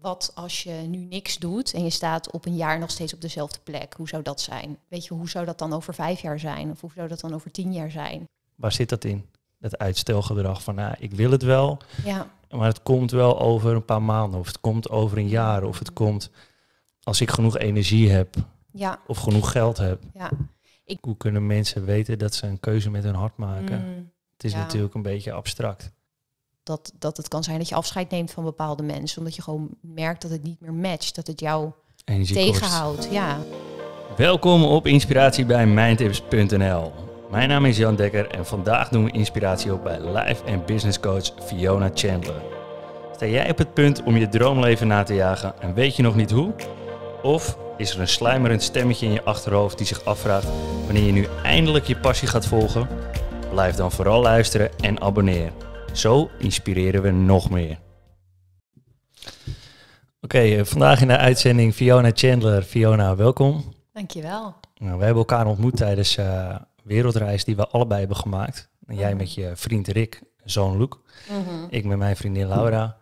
wat als je nu niks doet en je staat op een jaar nog steeds op dezelfde plek? Hoe zou dat zijn? Weet je, hoe zou dat dan over vijf jaar zijn? Of hoe zou dat dan over tien jaar zijn? Waar zit dat in? Dat uitstelgedrag van, nou, ik wil het wel, ja. maar het komt wel over een paar maanden, of het komt over een jaar, of het komt als ik genoeg energie heb, ja. of genoeg geld heb. Ja. Hoe kunnen mensen weten dat ze een keuze met hun hart maken? Mm. het is natuurlijk een beetje abstract dat, dat het kan zijn dat je afscheid neemt van bepaalde mensen. Omdat je gewoon merkt dat het niet meer matcht. Dat het jou Energie tegenhoudt. Ja. Welkom op Inspiratie bij Mijn naam is Jan Dekker en vandaag doen we inspiratie op bij life- en business coach Fiona Chandler. Sta jij op het punt om je droomleven na te jagen en weet je nog niet hoe? Of is er een slijmerend stemmetje in je achterhoofd die zich afvraagt wanneer je nu eindelijk je passie gaat volgen? Blijf dan vooral luisteren en abonneer. Zo inspireren we nog meer. Oké, eh, vandaag in de uitzending Fiona Chandler. Fiona, welkom. Dankjewel. Nou, we hebben elkaar ontmoet tijdens uh, wereldreis die we allebei hebben gemaakt. Mhm. Jij met je vriend Rick, zoon Luc. Mhm. Ik met mijn vriendin Laura.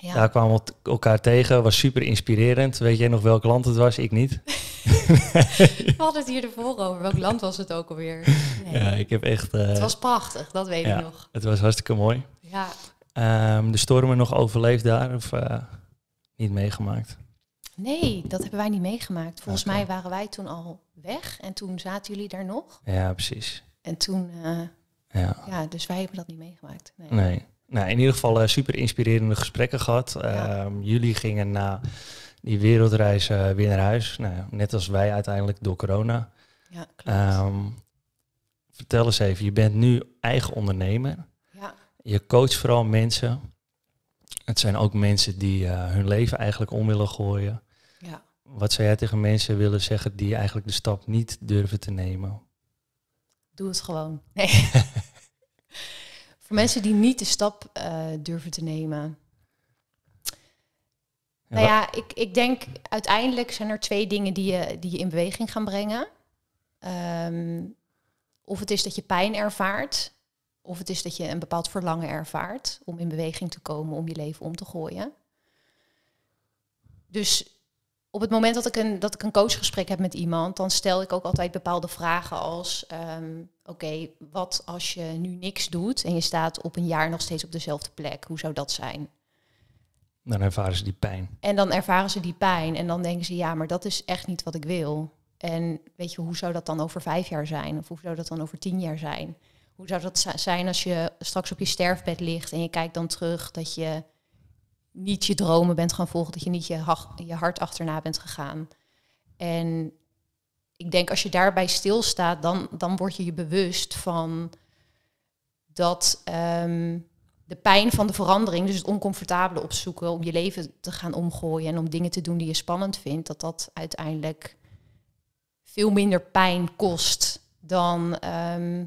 Ja. Daar kwamen we elkaar tegen, was super inspirerend. Weet jij nog welk land het was? Ik niet. we hadden het hier ervoor over. Welk land was het ook alweer? Nee. Ja, ik heb echt... Eh, het was prachtig, dat weet ja, ik nog. Het was hartstikke mooi. Ja. Ehm, de stormen nog overleefd daar of eh, niet meegemaakt? Nee, dat hebben wij niet meegemaakt. Volgens mij waren wij toen al weg en toen zaten jullie daar nog. Ja, precies. En toen... Eh, ja. ja, dus wij hebben dat niet meegemaakt. nee. nee nou, in ieder geval eh, super inspirerende gesprekken gehad. Ehm, jullie gingen na die wereldreis eh, weer naar huis. Nou, net als wij uiteindelijk door corona. Ja, klopt. Ehm, vertel eens even, je bent nu eigen ondernemer. Ja. Je coacht vooral mensen. Het zijn ook mensen die eh, hun leven eigenlijk om willen gooien. Ja. Wat zou jij tegen mensen willen zeggen die eigenlijk de stap niet durven te nemen? Doe het gewoon. Nee. Voor mensen die niet de stap eh, durven te nemen. nou ja, ik, ik denk uiteindelijk zijn er twee dingen die je, die je in beweging gaan brengen. Ehm, of het is dat je pijn ervaart, of het is dat je een bepaald verlangen ervaart om in beweging te komen, om je leven om te gooien. Dus op het moment dat ik een, dat ik een coachgesprek heb met iemand, dan stel ik ook altijd bepaalde vragen als, ehm, oké, wat als je nu niks doet en je staat op een jaar nog steeds op dezelfde plek? Hoe zou dat zijn? Dan ervaren ze die pijn. En dan ervaren ze die pijn en dan denken ze, ja, maar dat is echt niet wat ik wil. En weet je, hoe zou dat dan over vijf jaar zijn? Of hoe zou dat dan over tien jaar zijn? Hoe zou dat zijn als je straks op je sterfbed ligt en je kijkt dan terug dat je niet je dromen bent gaan volgen, dat je niet je, je hart achterna bent gegaan? En ik denk als je daarbij stilstaat, dan, dan word je je bewust van dat ehm, de pijn van de verandering, dus het oncomfortabele opzoeken om je leven te gaan omgooien en om dingen te doen die je spannend vindt, dat dat uiteindelijk veel minder pijn kost dan ehm,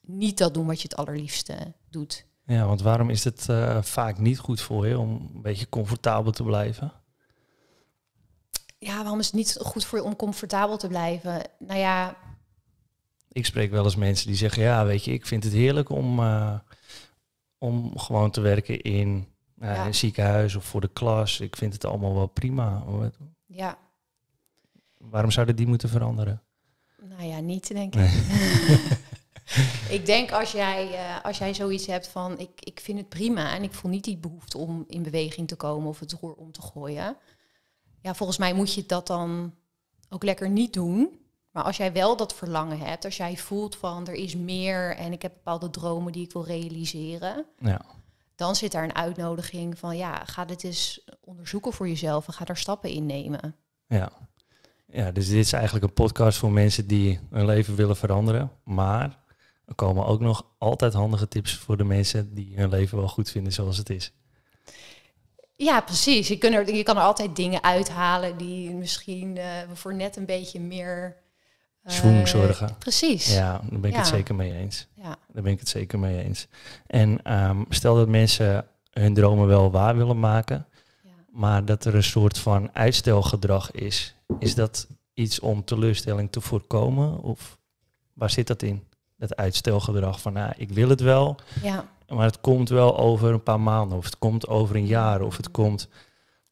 niet dat doen wat je het allerliefste doet. Ja, want waarom is het eh, vaak niet goed voor je om een beetje comfortabel te blijven? ja, waarom is het niet goed voor je om comfortabel te blijven? Nou ja. Ik spreek wel eens mensen die zeggen, ja, weet je, ik vind het heerlijk om, eh, om gewoon te werken in eh, een ziekenhuis of voor de klas. Ik vind het allemaal wel prima. Ja. Waarom zouden die moeten veranderen? Nou ja, niet denk ik. ik denk als jij, eh, als jij zoiets hebt van ik, ik vind het prima en ik voel niet die behoefte om in beweging te komen of het roer om te gooien ja, volgens mij moet je dat dan ook lekker niet doen. Maar als jij wel dat verlangen hebt, als jij voelt van er is meer en ik heb bepaalde dromen die ik wil realiseren, ja. dan zit daar een uitnodiging van ja, ga dit eens onderzoeken voor jezelf en ga daar stappen in nemen. Ja. ja, dus dit is eigenlijk een podcast voor mensen die hun leven willen veranderen, maar er komen ook nog altijd handige tips voor de mensen die hun leven wel goed vinden zoals het is. Ja, precies. Je, kunt er, je kan er altijd dingen uithalen die misschien eh, voor net een beetje meer... Uh, eh, zorgen. Precies. Ja, daar ben ik het zeker mee eens. Ja. Daar ben ik het zeker mee eens. En ehm, stel dat mensen hun dromen wel waar willen maken, ja. maar dat er een soort van uitstelgedrag is. Is dat iets om teleurstelling te voorkomen? Of waar zit dat in? Dat uitstelgedrag van, nou, ik wil het wel, ja. Maar het komt wel over een paar maanden, of het komt over een jaar, of het komt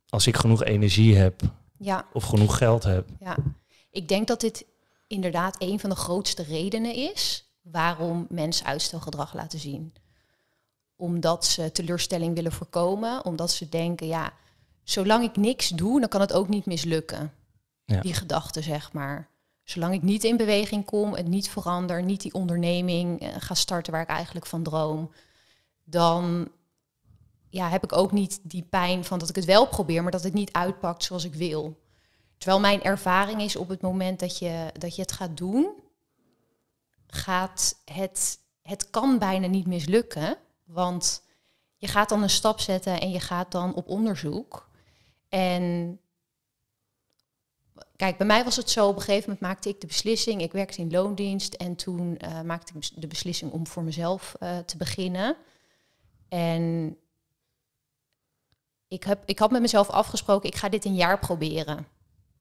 als ik genoeg energie heb ja. of genoeg geld heb. Ja, ik denk dat dit inderdaad een van de grootste redenen is waarom mensen uitstelgedrag laten zien. Omdat ze teleurstelling willen voorkomen, omdat ze denken, ja, zolang ik niks doe, dan kan het ook niet mislukken. Ja. Die gedachte, zeg maar. Zolang ik niet in beweging kom, het niet verander, niet die onderneming eh, ga starten waar ik eigenlijk van droom, dan ja, heb ik ook niet die pijn van dat ik het wel probeer, maar dat het niet uitpakt zoals ik wil. Terwijl mijn ervaring is op het moment dat je, dat je het gaat doen, gaat het, het kan bijna niet mislukken. Want je gaat dan een stap zetten en je gaat dan op onderzoek. En kijk, bij mij was het zo, op een gegeven moment maakte ik de beslissing, ik werkte in loondienst en toen eh, maakte ik de beslissing om voor mezelf eh, te beginnen. En ik, heb, ik had met mezelf afgesproken, ik ga dit een jaar proberen.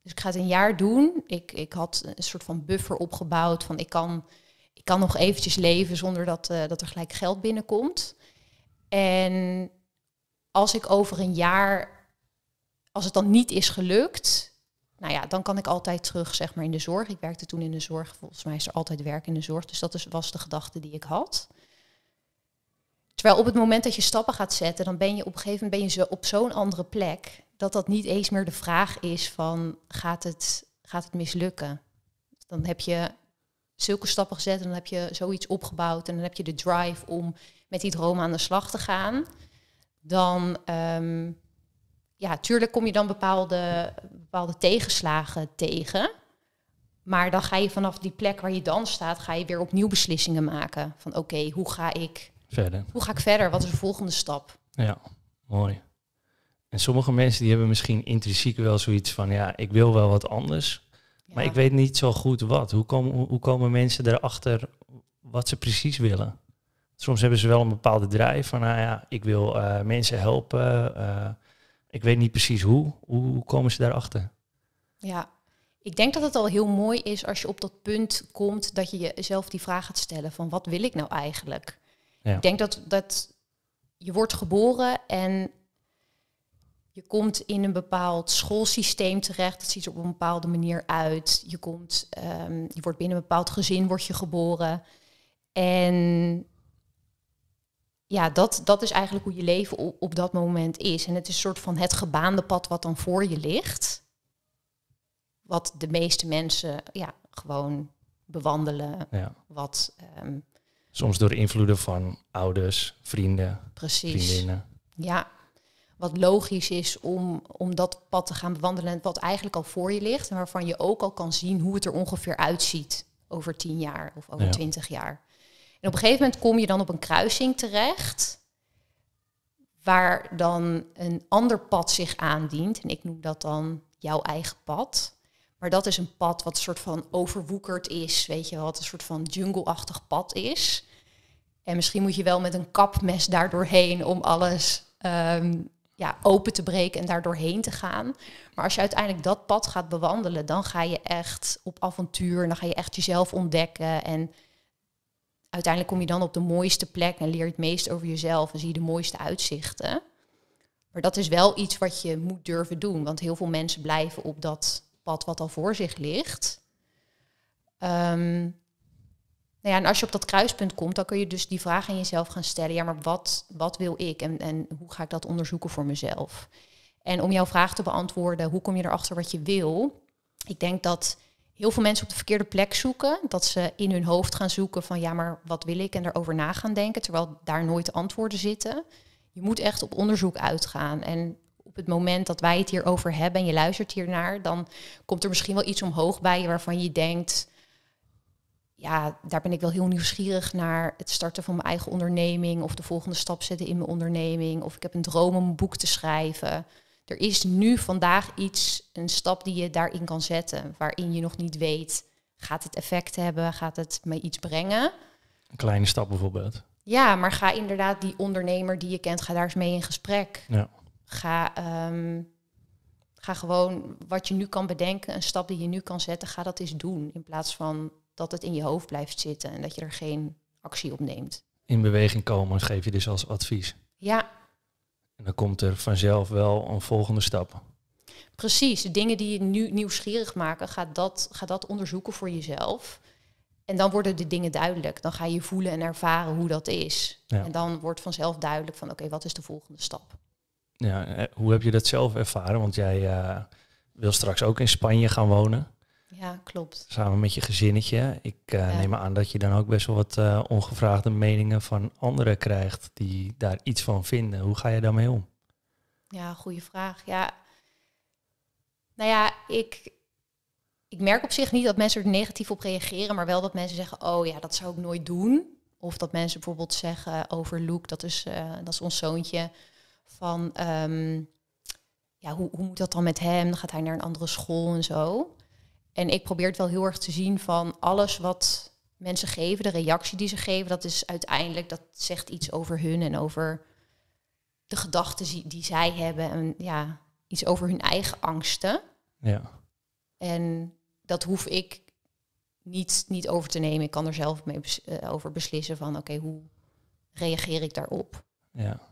Dus ik ga het een jaar doen. Ik, ik had een soort van buffer opgebouwd van ik kan, ik kan nog eventjes leven zonder dat, eh, dat er gelijk geld binnenkomt. En als ik over een jaar, als het dan niet is gelukt, nou ja, dan kan ik altijd terug zeg maar in de zorg. Ik werkte toen in de zorg, volgens mij is er altijd werk in de zorg. Dus dat is, was de gedachte die ik had. Terwijl op het moment dat je stappen gaat zetten, dan ben je op een gegeven moment ben je zo op zo'n andere plek dat dat niet eens meer de vraag is van gaat het, gaat het mislukken? Dan heb je zulke stappen gezet en dan heb je zoiets opgebouwd en dan heb je de drive om met die droom aan de slag te gaan. Dan, ehm, ja, tuurlijk kom je dan bepaalde, bepaalde tegenslagen tegen. Maar dan ga je vanaf die plek waar je dan staat, ga je weer opnieuw beslissingen maken. Van oké, hoe ga ik hoe ga ik verder? Wat is de volgende stap? Ja, mooi. En sommige mensen die hebben misschien intrinsiek wel zoiets van, ja, ik wil wel wat anders, maar ik weet niet zo goed wat. Hoe komen, hoe komen mensen erachter wat ze precies willen? Soms hebben ze wel een bepaalde drijf van, nou ja, ik wil eh, mensen helpen, eh, ik weet niet precies hoe. Hoe komen ze daarachter? Ja, ik denk dat het al heel mooi is als je op dat punt komt dat je jezelf die vraag gaat stellen van, wat wil ik nou eigenlijk? Ja. Ik denk dat, dat je wordt geboren en je komt in een bepaald schoolsysteem terecht. Dat ziet er op een bepaalde manier uit. Je, komt, ehm, je wordt binnen een bepaald gezin wordt je geboren. En ja, dat, dat is eigenlijk hoe je leven op, dat moment is. En het is een soort van het gebaande pad wat dan voor je ligt. Wat de meeste mensen ja, gewoon bewandelen. Wat ehm, Soms door invloeden van ouders, vrienden, Precies. vriendinnen. Ja, wat logisch is om, om dat pad te gaan bewandelen, wat eigenlijk al voor je ligt en waarvan je ook al kan zien hoe het er ongeveer uitziet over tien jaar of over twintig jaar. En op een gegeven moment kom je dan op een kruising terecht, waar dan een ander pad zich aandient. En ik noem dat dan jouw eigen pad. Maar dat is een pad wat een soort van overwoekerd is, weet je wel, wat een soort van jungleachtig pad is. En misschien moet je wel met een kapmes daar doorheen om alles ehm, ja, open te breken en daar doorheen te gaan. Maar als je uiteindelijk dat pad gaat bewandelen, dan ga je echt op avontuur, dan ga je echt jezelf ontdekken. En uiteindelijk kom je dan op de mooiste plek en leer je het meest over jezelf en zie je de mooiste uitzichten. Maar dat is wel iets wat je moet durven doen, want heel veel mensen blijven op dat pad wat al voor zich ligt. Um, nou ja, en als je op dat kruispunt komt, dan kun je dus die vraag aan jezelf gaan stellen. Ja, maar wat, wat wil ik en, en hoe ga ik dat onderzoeken voor mezelf? En om jouw vraag te beantwoorden, hoe kom je erachter wat je wil? Ik denk dat heel veel mensen op de verkeerde plek zoeken. Dat ze in hun hoofd gaan zoeken van ja, maar wat wil ik? En daarover na gaan denken, terwijl daar nooit antwoorden zitten. Je moet echt op onderzoek uitgaan. En op het moment dat wij het hier over hebben en je luistert hiernaar, dan komt er misschien wel iets omhoog bij je waarvan je denkt, ja, daar ben ik wel heel nieuwsgierig naar het starten van mijn eigen onderneming of de volgende stap zetten in mijn onderneming of ik heb een droom om een boek te schrijven. Er is nu vandaag iets, een stap die je daarin kan zetten, waarin je nog niet weet, gaat het effect hebben, gaat het me iets brengen? Een kleine stap bijvoorbeeld. Ja, maar ga inderdaad die ondernemer die je kent, ga daar eens mee in gesprek. Ja. Ga, ehm, ga gewoon wat je nu kan bedenken, een stap die je nu kan zetten, ga dat eens doen. In plaats van dat het in je hoofd blijft zitten en dat je er geen actie op neemt. In beweging komen geef je dus als advies. Ja. En dan komt er vanzelf wel een volgende stap. Precies, de dingen die je nu nieuwsgierig maken, ga dat, ga dat onderzoeken voor jezelf. En dan worden de dingen duidelijk. Dan ga je voelen en ervaren hoe dat is. En dan wordt vanzelf duidelijk van oké, wat is de volgende stap? Ja, eh, hoe heb je dat zelf ervaren? Want jij eh, wil straks ook in Spanje gaan wonen. Ja, klopt. Samen met je gezinnetje. Ik uh, neem aan dat je dan ook best wel wat ongevraagde meningen van anderen krijgt die daar iets van vinden. Hoe ga je daarmee om? Ja, goede vraag. Ja. Nou ja, ik, ik merk op zich niet dat mensen er negatief op reageren, maar wel dat mensen zeggen, oh ja, dat zou ik nooit doen. Of dat mensen bijvoorbeeld zeggen over Luke, dat is, dat is ons zoontje van ehm, ja, hoe, hoe moet dat dan met hem? Dan gaat hij naar een andere school en zo. En ik probeer het wel heel erg te zien van alles wat mensen geven, de reactie die ze geven, dat is uiteindelijk, dat zegt iets over hun en over de gedachten die zij hebben en ja, iets over hun eigen angsten. Ja. En dat hoef ik niet, niet over te nemen. Ik kan er zelf mee eh, over beslissen van oké, hoe reageer ik daarop? Ja.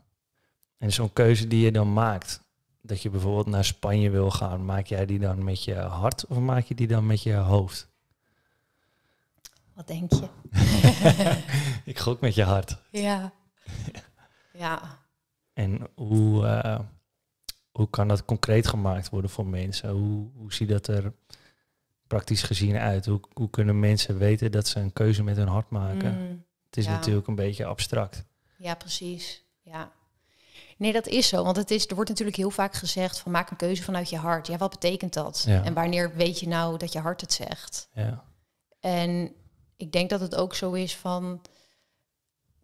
En zo'n keuze die je dan maakt, dat je bijvoorbeeld naar Spanje wil gaan, maak jij die dan met je hart of maak je die dan met je hoofd? Wat denk je? ik gok met je hart. Ja. ja. En hoe, eh, hoe kan dat concreet gemaakt worden voor mensen? Hoe, hoe ziet dat er praktisch gezien uit? Hoe, hoe kunnen mensen weten dat ze een keuze met hun hart maken? Mm, het is natuurlijk een beetje abstract. Ja, precies. Ja. Nee, dat is zo. Want het is, er wordt natuurlijk heel vaak gezegd van maak een keuze vanuit je hart. Ja, wat betekent dat? En wanneer weet je nou dat je hart het zegt? Ja. En ik denk dat het ook zo is van...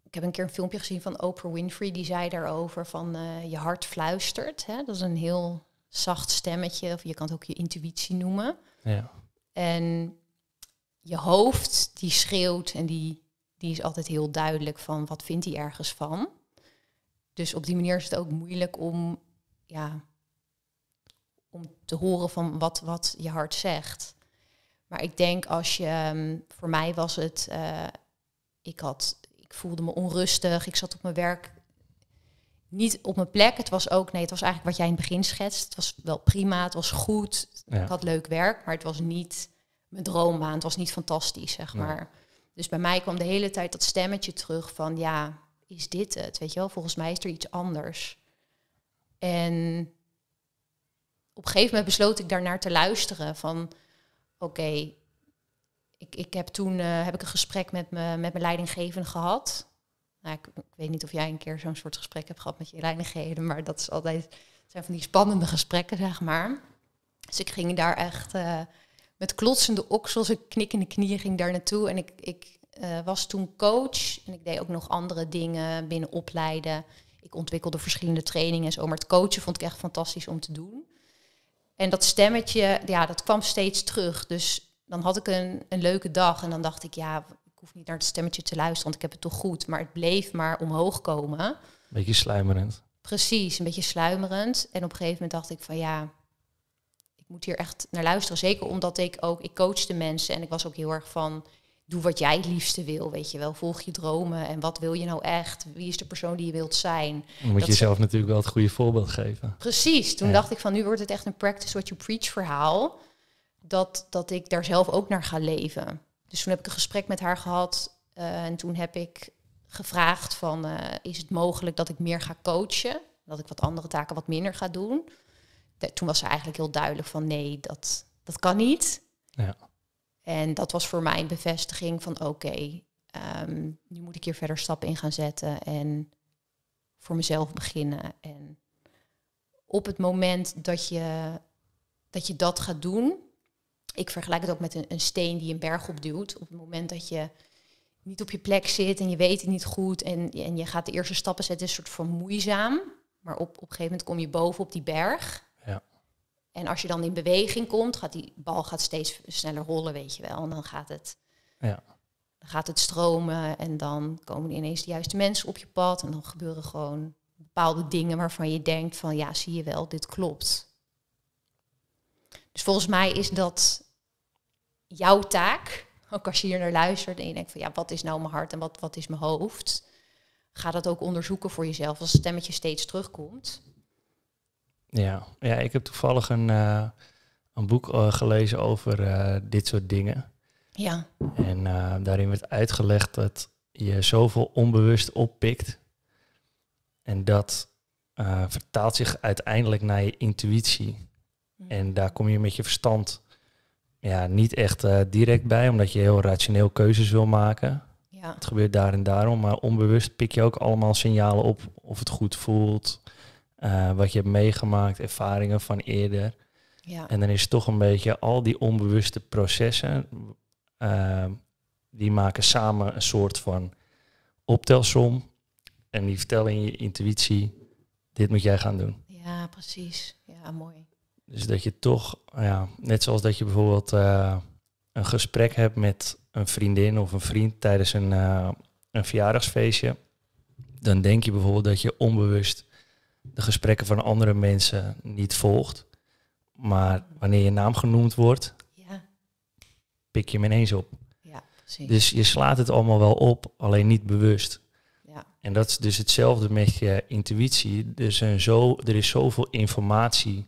Ik heb een keer een filmpje gezien van Oprah Winfrey. Die zei daarover van eh, je hart fluistert. Hè? Dat is een heel zacht stemmetje. Of je kan het ook je intuïtie noemen. Ja. En je hoofd die schreeuwt en die, die is altijd heel duidelijk van wat vindt hij ergens van. Dus op die manier is het ook moeilijk om, ja, om te horen van wat, wat je hart zegt. Maar ik denk als je, ehm, voor mij was het, eh, ik, had, ik voelde me onrustig, ik zat op mijn werk niet op mijn plek. Het was ook, nee, het was eigenlijk wat jij in het begin schetst. Het was wel prima, het was goed, ik had leuk werk, maar het was niet mijn droombaan, het was niet fantastisch, zeg maar. Dus bij mij kwam de hele tijd dat stemmetje terug van, ja, is dit het? Weet je wel, volgens mij is er iets anders. En op gegeven moment besloot ik daarnaar te luisteren van oké, ik, ik heb toen eh, heb ik een gesprek met, me, met mijn leidinggevende gehad. Nou, ik, weet niet of jij een keer zo'n soort gesprek hebt gehad met je leidinggevende, maar dat is altijd zijn van die spannende gesprekken, zeg maar. Dus ik ging daar echt eh, met klotsende oksels en knikkende knieën ging daar naartoe en ik, ik eh, was toen coach en ik deed ook nog andere dingen binnen opleiden. Ik ontwikkelde verschillende trainingen en zo, maar het coachen vond ik echt fantastisch om te doen. En dat stemmetje, ja, dat kwam steeds terug. Dus dan had ik een, een leuke dag en dan dacht ik, ja, ik hoef niet naar het stemmetje te luisteren, want ik heb het toch goed. Maar het bleef maar omhoog komen. Beetje sluimerend. Precies, een beetje sluimerend. En op een gegeven moment dacht ik van ja, ik moet hier echt naar luisteren. Zeker omdat ik ook, ik coachde mensen en ik was ook heel erg van, doe wat jij het liefste wil, weet je wel. Volg je dromen en wat wil je nou echt? Wie is de persoon die je wilt zijn? Dan moet je jezelf natuurlijk wel het goede voorbeeld geven. Precies, toen dacht ik van nu wordt het echt een practice what you preach verhaal. Dat, dat ik daar zelf ook naar ga leven. Dus toen heb ik een gesprek met haar gehad eh, en toen heb ik gevraagd van eh, is het mogelijk dat ik meer ga coachen? Dat ik wat andere taken wat minder ga doen? toen was ze eigenlijk heel duidelijk van nee, dat, dat kan niet. Ja. En dat was voor mij een bevestiging van oké, ehm, nu moet ik hier verder stappen in gaan zetten en voor mezelf beginnen. En op het moment dat je dat, je dat gaat doen, ik vergelijk het ook met een, een steen die een berg opduwt. Op het moment dat je niet op je plek zit en je weet het niet goed en, en je gaat de eerste stappen zetten, is een soort van moeizaam. Maar op, op een gegeven moment kom je boven op die berg. En als je dan in beweging komt, gaat die bal gaat steeds sneller rollen, weet je wel. En dan gaat het, ja. dan gaat het stromen en dan komen ineens de juiste mensen op je pad. En dan gebeuren gewoon bepaalde dingen waarvan je denkt van ja, zie je wel, dit klopt. Dus volgens mij is dat jouw taak. Ook als je hier naar luistert en je denkt van ja, wat is nou mijn hart en wat, wat is mijn hoofd? Ga dat ook onderzoeken voor jezelf als het stemmetje steeds terugkomt. Ja, ja ik heb toevallig een, eh, een boek eh, gelezen over eh, dit soort dingen. Ja. En daarin werd uitgelegd dat je zoveel onbewust oppikt. En dat vertaalt zich uiteindelijk naar je intuïtie. Hm. En daar kom je met je verstand ja, niet echt direct bij, omdat je heel rationeel keuzes wil maken. Ja. Het gebeurt daar en daarom, maar onbewust pik je ook allemaal signalen op of het goed voelt eh, wat je hebt meegemaakt, ervaringen van eerder. Ja. En dan is toch een beetje al die onbewuste processen, eh, die maken samen een soort van optelsom. En die vertellen in je intuïtie, dit moet jij gaan doen. Ja, precies. Ja, mooi. Dus dat je toch, ja, net zoals dat je bijvoorbeeld eh, een gesprek hebt met een vriendin of een vriend tijdens een, een verjaardagsfeestje. Dan denk je bijvoorbeeld dat je onbewust de gesprekken van andere mensen niet volgt. Maar wanneer je naam genoemd wordt, ja. pik je hem ineens op. Ja, precies. Dus je slaat het allemaal wel op, alleen niet bewust. Ja. En dat is dus hetzelfde met je intuïtie. Er, zijn zo, er is zoveel informatie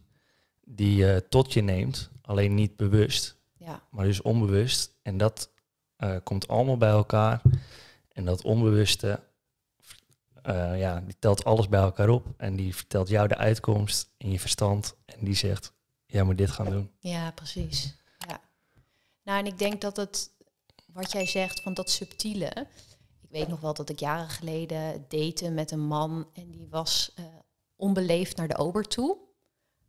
die je tot je neemt, alleen niet bewust, ja. maar dus onbewust. En dat eh, komt allemaal bij elkaar. En dat onbewuste eh, ja, die telt alles bij elkaar op. En die vertelt jou de uitkomst in je verstand. En die zegt, jij moet dit gaan doen. Ja, precies. Ja. Nou, en ik denk dat het, wat jij zegt van dat subtiele. Ik weet nog wel dat ik jaren geleden date met een man. En die was eh, onbeleefd naar de ober toe.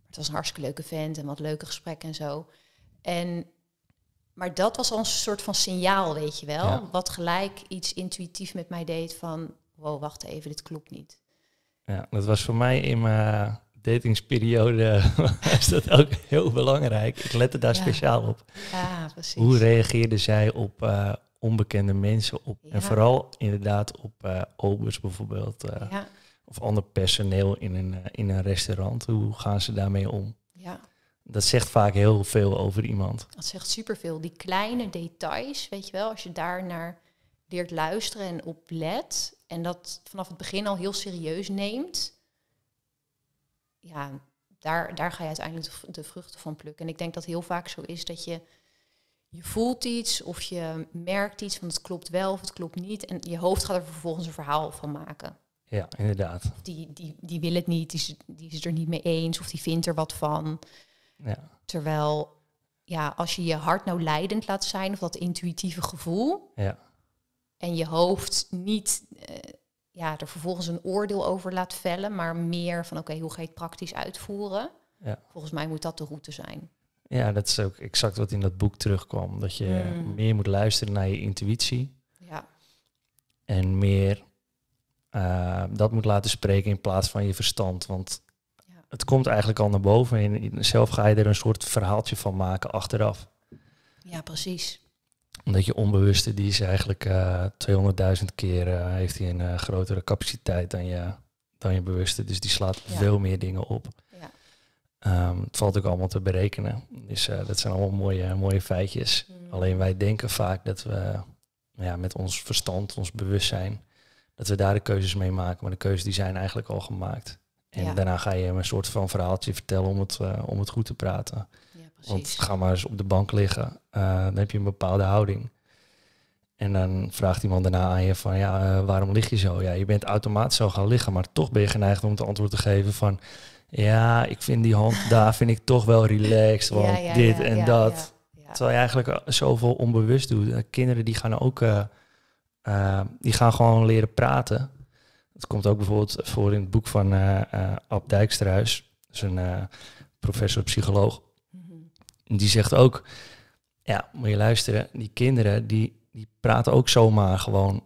Het was een hartstikke leuke vent en wat leuke gesprekken en zo. En maar dat was al een soort van signaal, weet je wel. Wat gelijk iets intuïtief met mij deed van wow, wacht even, dit klopt niet. Ja, dat was voor mij in mijn datingsperiode is dat ook heel belangrijk. Ik lette daar speciaal op. Ja, precies. Hoe reageerden zij op eh, onbekende mensen op? En vooral inderdaad op uh, obers bijvoorbeeld. Eh, of ander personeel in een, in een restaurant. Hoe gaan ze daarmee om? Ja. Dat zegt vaak heel veel over iemand. Dat zegt superveel. Die kleine details, weet je wel, als je daar naar leert luisteren en op let, en dat vanaf het begin al heel serieus neemt, ja, daar, daar ga je uiteindelijk de, de vruchten van plukken. En ik denk dat heel vaak zo is dat je, je voelt iets of je merkt iets van het klopt wel of het klopt niet. En je hoofd gaat er vervolgens een verhaal van maken. Ja, inderdaad. Die, die, die wil het niet, die is, die is er niet mee eens of die vindt er wat van. Ja. Terwijl, ja, als je je hart nou leidend laat zijn of dat intuïtieve gevoel, ja en je hoofd niet eh, ja, er vervolgens een oordeel over laat vellen, maar meer van oké, hoe ga je het praktisch uitvoeren? Ja. Volgens mij moet dat de route zijn. Ja, dat is ook exact wat in dat boek terugkwam. Dat je hmm. meer moet luisteren naar je intuïtie. Ja. En meer eh, dat moet laten spreken in plaats van je verstand. Want ja. het komt eigenlijk al naar boven en zelf ga je er een soort verhaaltje van maken achteraf. Ja, precies omdat je onbewuste, die is eigenlijk 200.000 eh, keer, eh, heeft hij een eh, grotere capaciteit dan je, dan je bewuste. Dus die slaat veel meer dingen op. Ehm, het valt ook allemaal te berekenen. Dus dat zijn allemaal mooie, mooie feitjes. Mm. Alleen wij denken vaak dat we ja, met ons verstand, ons bewustzijn, dat we daar de keuzes mee maken. Maar de keuzes die zijn eigenlijk al gemaakt. En daarna ga je hem een soort van verhaaltje vertellen om het, om het goed te praten. Want ga maar eens op de bank liggen. Eh, dan heb je een bepaalde houding. En dan vraagt iemand daarna aan je van, ja, eh, waarom lig je zo? Ja, je bent automatisch zo gaan liggen, maar toch ben je geneigd om het antwoord te geven van, ja, ik vind die hand daar vind ik toch wel relaxed, want dit en dat. Terwijl je eigenlijk eh, zoveel onbewust doet. Kinderen die gaan ook, die gaan gewoon leren praten. Dat komt ook bijvoorbeeld voor in het boek van Ab Dijkstruis, Dat is een professor psycholoog die zegt ook, ja, moet je luisteren, die kinderen die, die praten ook zomaar gewoon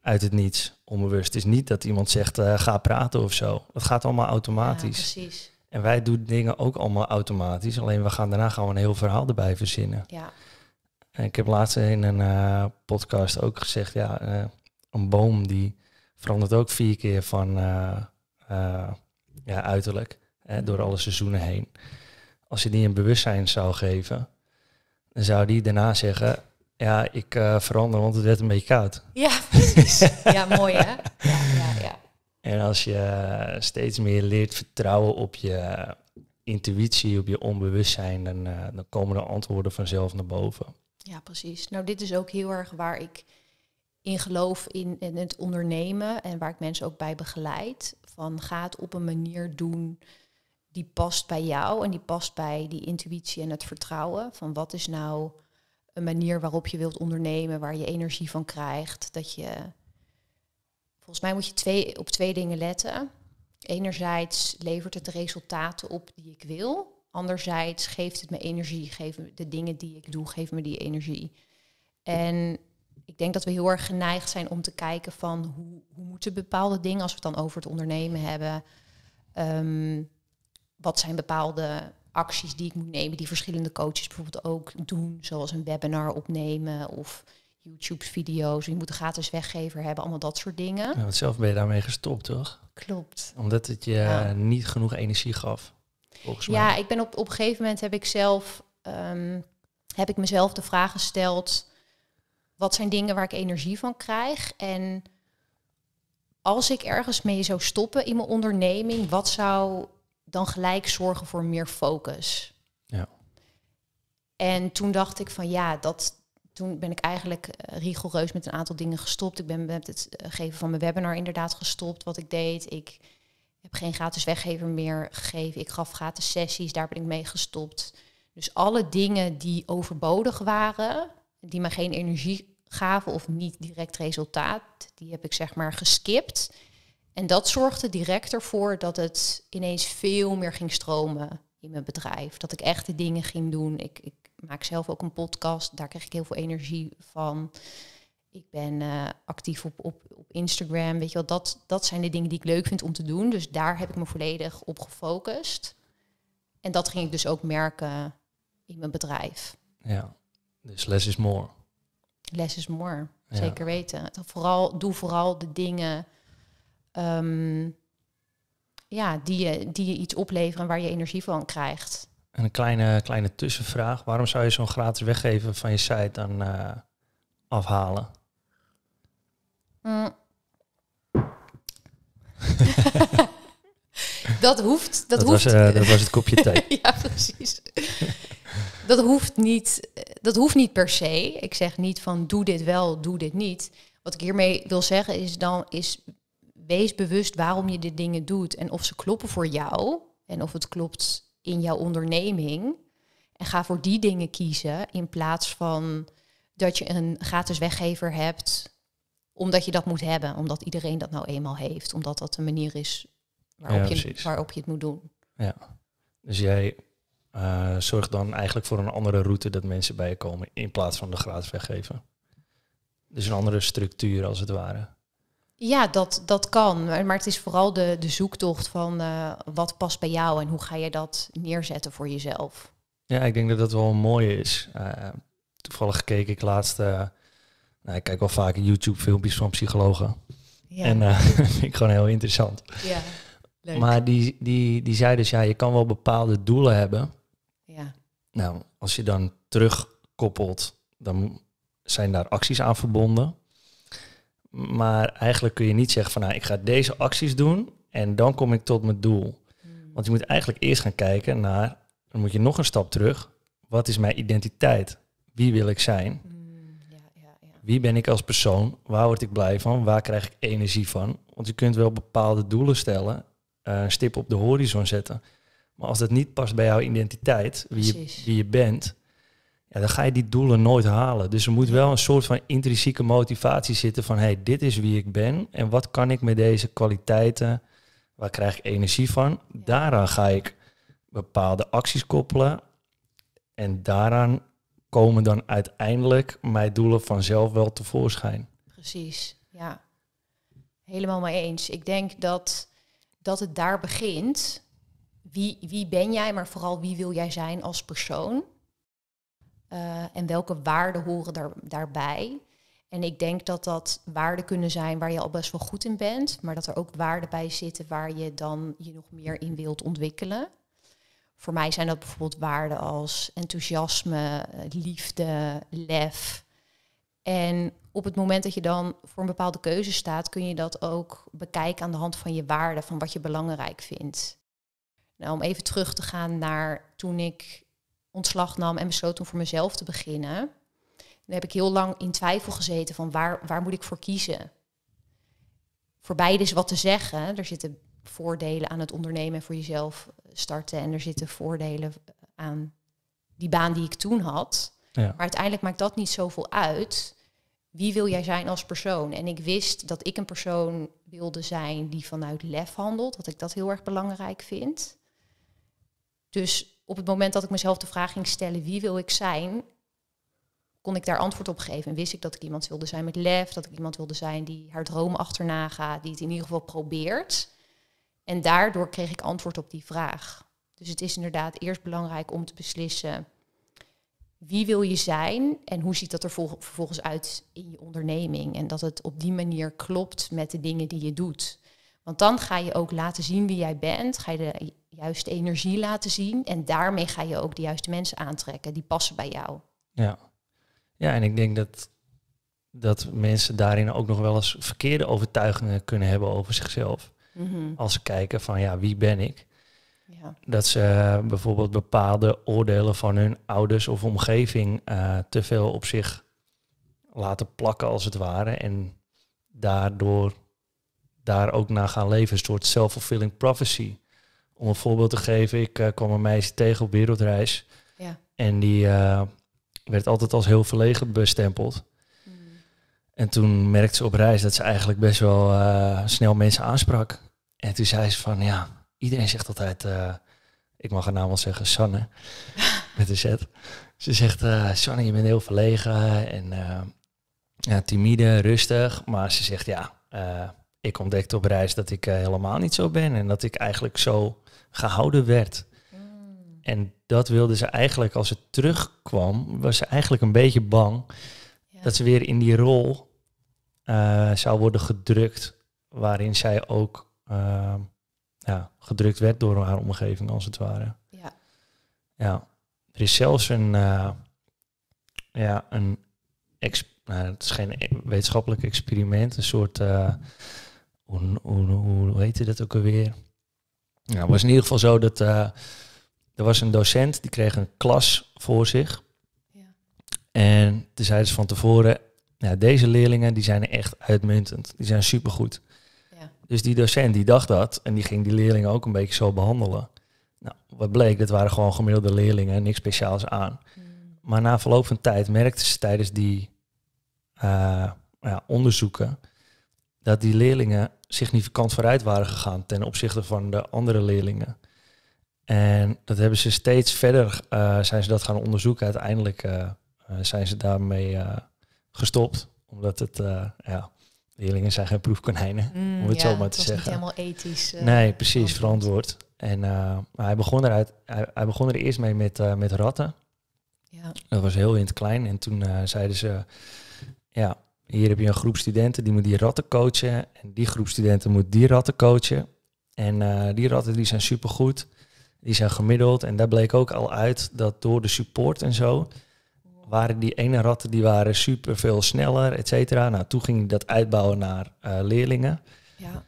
uit het niets, onbewust. Het is niet dat iemand zegt, eh, ga praten of zo. Het gaat allemaal automatisch. en wij doen dingen ook allemaal automatisch, alleen we gaan daarna gewoon een heel verhaal erbij verzinnen. Ja. En ik heb laatst in een eh, podcast ook gezegd, ja, eh, een boom die verandert ook vier keer van ja, uiterlijk, hè, door alle seizoenen heen als je die een bewustzijn zou geven, dan zou die daarna zeggen, ja, ik eh, verander, want het werd een beetje koud. Ja, precies. ja, mooi hè? Ja, ja, ja. En als je steeds meer leert vertrouwen op je intuïtie, op je onbewustzijn, dan, eh, dan komen de antwoorden vanzelf naar boven. Ja, precies. Nou, dit is ook heel erg waar ik in geloof in, in het ondernemen en waar ik mensen ook bij begeleid. Van ga het op een manier doen die past bij jou en die past bij die intuïtie en het vertrouwen van wat is nou een manier waarop je wilt ondernemen, waar je energie van krijgt. Dat je, volgens mij moet je twee, op twee dingen letten. Enerzijds levert het de resultaten op die ik wil. Anderzijds geeft het me energie, geeft me de dingen die ik doe, geeft me die energie. En ik denk dat we heel erg geneigd zijn om te kijken van hoe, hoe moeten bepaalde dingen, als we het dan over het ondernemen hebben, ehm, wat zijn bepaalde acties die ik moet nemen, die verschillende coaches bijvoorbeeld ook doen, zoals een webinar opnemen of YouTube-video's. Je moet een gratis weggever hebben, allemaal dat soort dingen. Ja, zelf ben je daarmee gestopt, toch? Klopt. Omdat het je niet genoeg energie gaf, volgens mij. Ja, ik ben op, op een gegeven moment heb ik zelf, ehm, heb ik mezelf de vraag gesteld, wat zijn dingen waar ik energie van krijg? En als ik ergens mee zou stoppen in mijn onderneming, wat zou dan gelijk zorgen voor meer focus. Ja. En toen dacht ik van ja, dat, toen ben ik eigenlijk eh, rigoureus met een aantal dingen gestopt. Ik ben met het eh, geven van mijn webinar inderdaad gestopt, wat ik deed. Ik heb geen gratis weggever meer gegeven. Ik gaf gratis sessies, daar ben ik mee gestopt. Dus alle dingen die overbodig waren, die me geen energie gaven of niet direct resultaat, die heb ik zeg maar geskipt. En dat zorgde direct ervoor dat het ineens veel meer ging stromen in mijn bedrijf. Dat ik echte dingen ging doen. Ik, ik maak zelf ook een podcast, daar krijg ik heel veel energie van. Ik ben eh, actief op, op, op Instagram. Weet je wel, dat, dat zijn de dingen die ik leuk vind om te doen. Dus daar heb ik me volledig op gefocust. En dat ging ik dus ook merken in mijn bedrijf. Ja, dus less is more. Less is more, zeker weten. Vooral, doe vooral de dingen Ehm, ja, die, je, die je iets opleveren waar je energie van krijgt. En een kleine, kleine tussenvraag. Waarom zou je zo'n gratis weggeven van je site dan eh, afhalen? Mm. dat hoeft. Dat, dat Was, eh, dat was het kopje thee. ja, precies. dat, hoeft niet, dat hoeft niet per se. Ik zeg niet van doe dit wel, doe dit niet. Wat ik hiermee wil zeggen is dan is wees bewust waarom je de dingen doet en of ze kloppen voor jou en of het klopt in jouw onderneming. En ga voor die dingen kiezen in plaats van dat je een gratis weggever hebt omdat je dat moet hebben, omdat iedereen dat nou eenmaal heeft, omdat dat de manier is waarop, je, waarop je het moet doen. Ja, dus jij eh, zorgt dan eigenlijk voor een andere route dat mensen bij je komen in plaats van de gratis weggeven. Dus een andere structuur als het ware. Ja, dat, dat kan. Maar het is vooral de, de zoektocht van eh, wat past bij jou en hoe ga je dat neerzetten voor jezelf. Ja, ik denk dat dat wel mooi is. Eh, toevallig keek ik laatst, uh, nou, ik kijk wel vaak YouTube-filmpjes van psychologen. Ja. En vind ik gewoon heel interessant. Ja, leuk. Maar die, die, die zei dus, ja, je kan wel bepaalde doelen hebben. Ja. Nou, als je dan terugkoppelt, dan zijn daar acties aan verbonden. Maar eigenlijk kun je niet zeggen van nou, ik ga deze acties doen en dan kom ik tot mijn doel. Hmm. Want je moet eigenlijk eerst gaan kijken naar, dan moet je nog een stap terug. Wat is mijn identiteit? Wie wil ik zijn? Hmm, ja, ja, ja. Wie ben ik als persoon? Waar word ik blij van? Waar krijg ik energie van? Want je kunt wel bepaalde doelen stellen, eh, een stip op de horizon zetten. Maar als dat niet past bij jouw identiteit, wie, wie je bent, ja, dan ga je die doelen nooit halen. Dus er moet wel een soort van intrinsieke motivatie zitten van hey, dit is wie ik ben en wat kan ik met deze kwaliteiten, waar krijg ik energie van? Daaraan ga ik bepaalde acties koppelen en daaraan komen dan uiteindelijk mijn doelen vanzelf wel tevoorschijn. Precies, ja. Helemaal mee eens. Ik denk dat, dat het daar begint. Wie, wie ben jij, maar vooral wie wil jij zijn als persoon? Eh, en welke waarden horen daar, daarbij? En ik denk dat dat waarden kunnen zijn waar je al best wel goed in bent, maar dat er ook waarden bij zitten waar je dan je nog meer in wilt ontwikkelen. Voor mij zijn dat bijvoorbeeld waarden als enthousiasme, eh, liefde, lef. En op het moment dat je dan voor een bepaalde keuze staat, kun je dat ook bekijken aan de hand van je waarden, van wat je belangrijk vindt. Nou, om even terug te gaan naar toen ik ontslag nam en besloot om voor mezelf te beginnen, dan heb ik heel lang in twijfel gezeten van waar, waar moet ik voor kiezen. Voor beide is wat te zeggen. Er zitten voordelen aan het ondernemen en voor jezelf starten. En er zitten voordelen aan die baan die ik toen had. Ja. Maar uiteindelijk maakt dat niet zoveel uit. Wie wil jij zijn als persoon? En ik wist dat ik een persoon wilde zijn die vanuit lef handelt. Dat ik dat heel erg belangrijk vind. Dus op het moment dat ik mezelf de vraag ging stellen, wie wil ik zijn, kon ik daar antwoord op geven. En wist ik dat ik iemand wilde zijn met lef, dat ik iemand wilde zijn die haar droom achterna gaat, die het in ieder geval probeert. En daardoor kreeg ik antwoord op die vraag. Dus het is inderdaad eerst belangrijk om te beslissen wie wil je zijn en hoe ziet dat er vervolgens uit in je onderneming. En dat het op die manier klopt met de dingen die je doet. Want dan ga je ook laten zien wie jij bent, ga je de juiste energie laten zien en daarmee ga je ook de juiste mensen aantrekken die passen bij jou. Ja, ja en ik denk dat, dat mensen daarin ook nog wel eens verkeerde overtuigingen kunnen hebben over zichzelf. Mhm. Als ze kijken van ja, wie ben ik? Ja. Dat ze eh, bijvoorbeeld bepaalde oordelen van hun ouders of omgeving eh, te veel op zich laten plakken als het ware. En daardoor daar ook naar gaan leven. Een soort self-fulfilling prophecy. Om een voorbeeld te geven, ik eh, kwam een meisje tegen op wereldreis. Ja. En die eh, werd altijd als heel verlegen bestempeld. Mm. En toen merkte ze op reis dat ze eigenlijk best wel eh, snel mensen aansprak. En toen zei ze van, ja, iedereen zegt altijd, ik mag haar naam wel zeggen, Sanne, met een Z. Ze zegt, Sanne, je bent heel verlegen en ja, timide, rustig. Maar ze zegt, ja, ik ontdekte op reis dat ik eh, helemaal niet zo ben en dat ik eigenlijk zo gehouden werd. Mm. En dat wilde ze eigenlijk, als ze terugkwam, was ze eigenlijk een beetje bang dat ze weer in die rol eh, zou worden gedrukt, waarin zij ook ehm, ja, gedrukt werd door haar omgeving, als het ware. Ja. ja. Er is zelfs een, eh, ja, een, nou, het is geen e-, wetenschappelijk experiment, een soort hoe, hoe, je heette dat ook alweer? Nou, het was in ieder geval zo dat uh, er was een docent die kreeg een klas voor zich. Ja. En toen zeiden ze van tevoren, nou, deze leerlingen die zijn echt uitmuntend, die zijn supergoed. Ja. Dus die docent die dacht dat en die ging die leerlingen ook een beetje zo behandelen. Nou, wat bleek, dat waren gewoon gemiddelde leerlingen, niks speciaals aan. Hmm. Maar na verloop van tijd merkte ze tijdens die eh, ja, onderzoeken dat die leerlingen significant vooruit waren gegaan ten opzichte van de andere leerlingen. En dat hebben ze steeds verder, eh, zijn ze dat gaan onderzoeken. Uiteindelijk eh, eh, zijn ze daarmee gestopt, omdat het, ja, leerlingen zijn geen proefkonijnen, mm, om het zo maar te zeggen. is niet helemaal ethisch. nee, precies, verantwoord. En hij, begon eruit, hij, begon er eerst mee met, met ratten. Ja. Dat was heel in het klein. En toen zeiden ze, ja, hier heb je een groep studenten die moet die ratten coachen. En die groep studenten moet die ratten coachen. En eh, die ratten die zijn supergoed. Die zijn gemiddeld. En daar bleek ook al uit dat door de support en zo... waren die ene ratten die waren super veel sneller, et cetera. Nou, toen ging dat uitbouwen naar eh, leerlingen. Ja.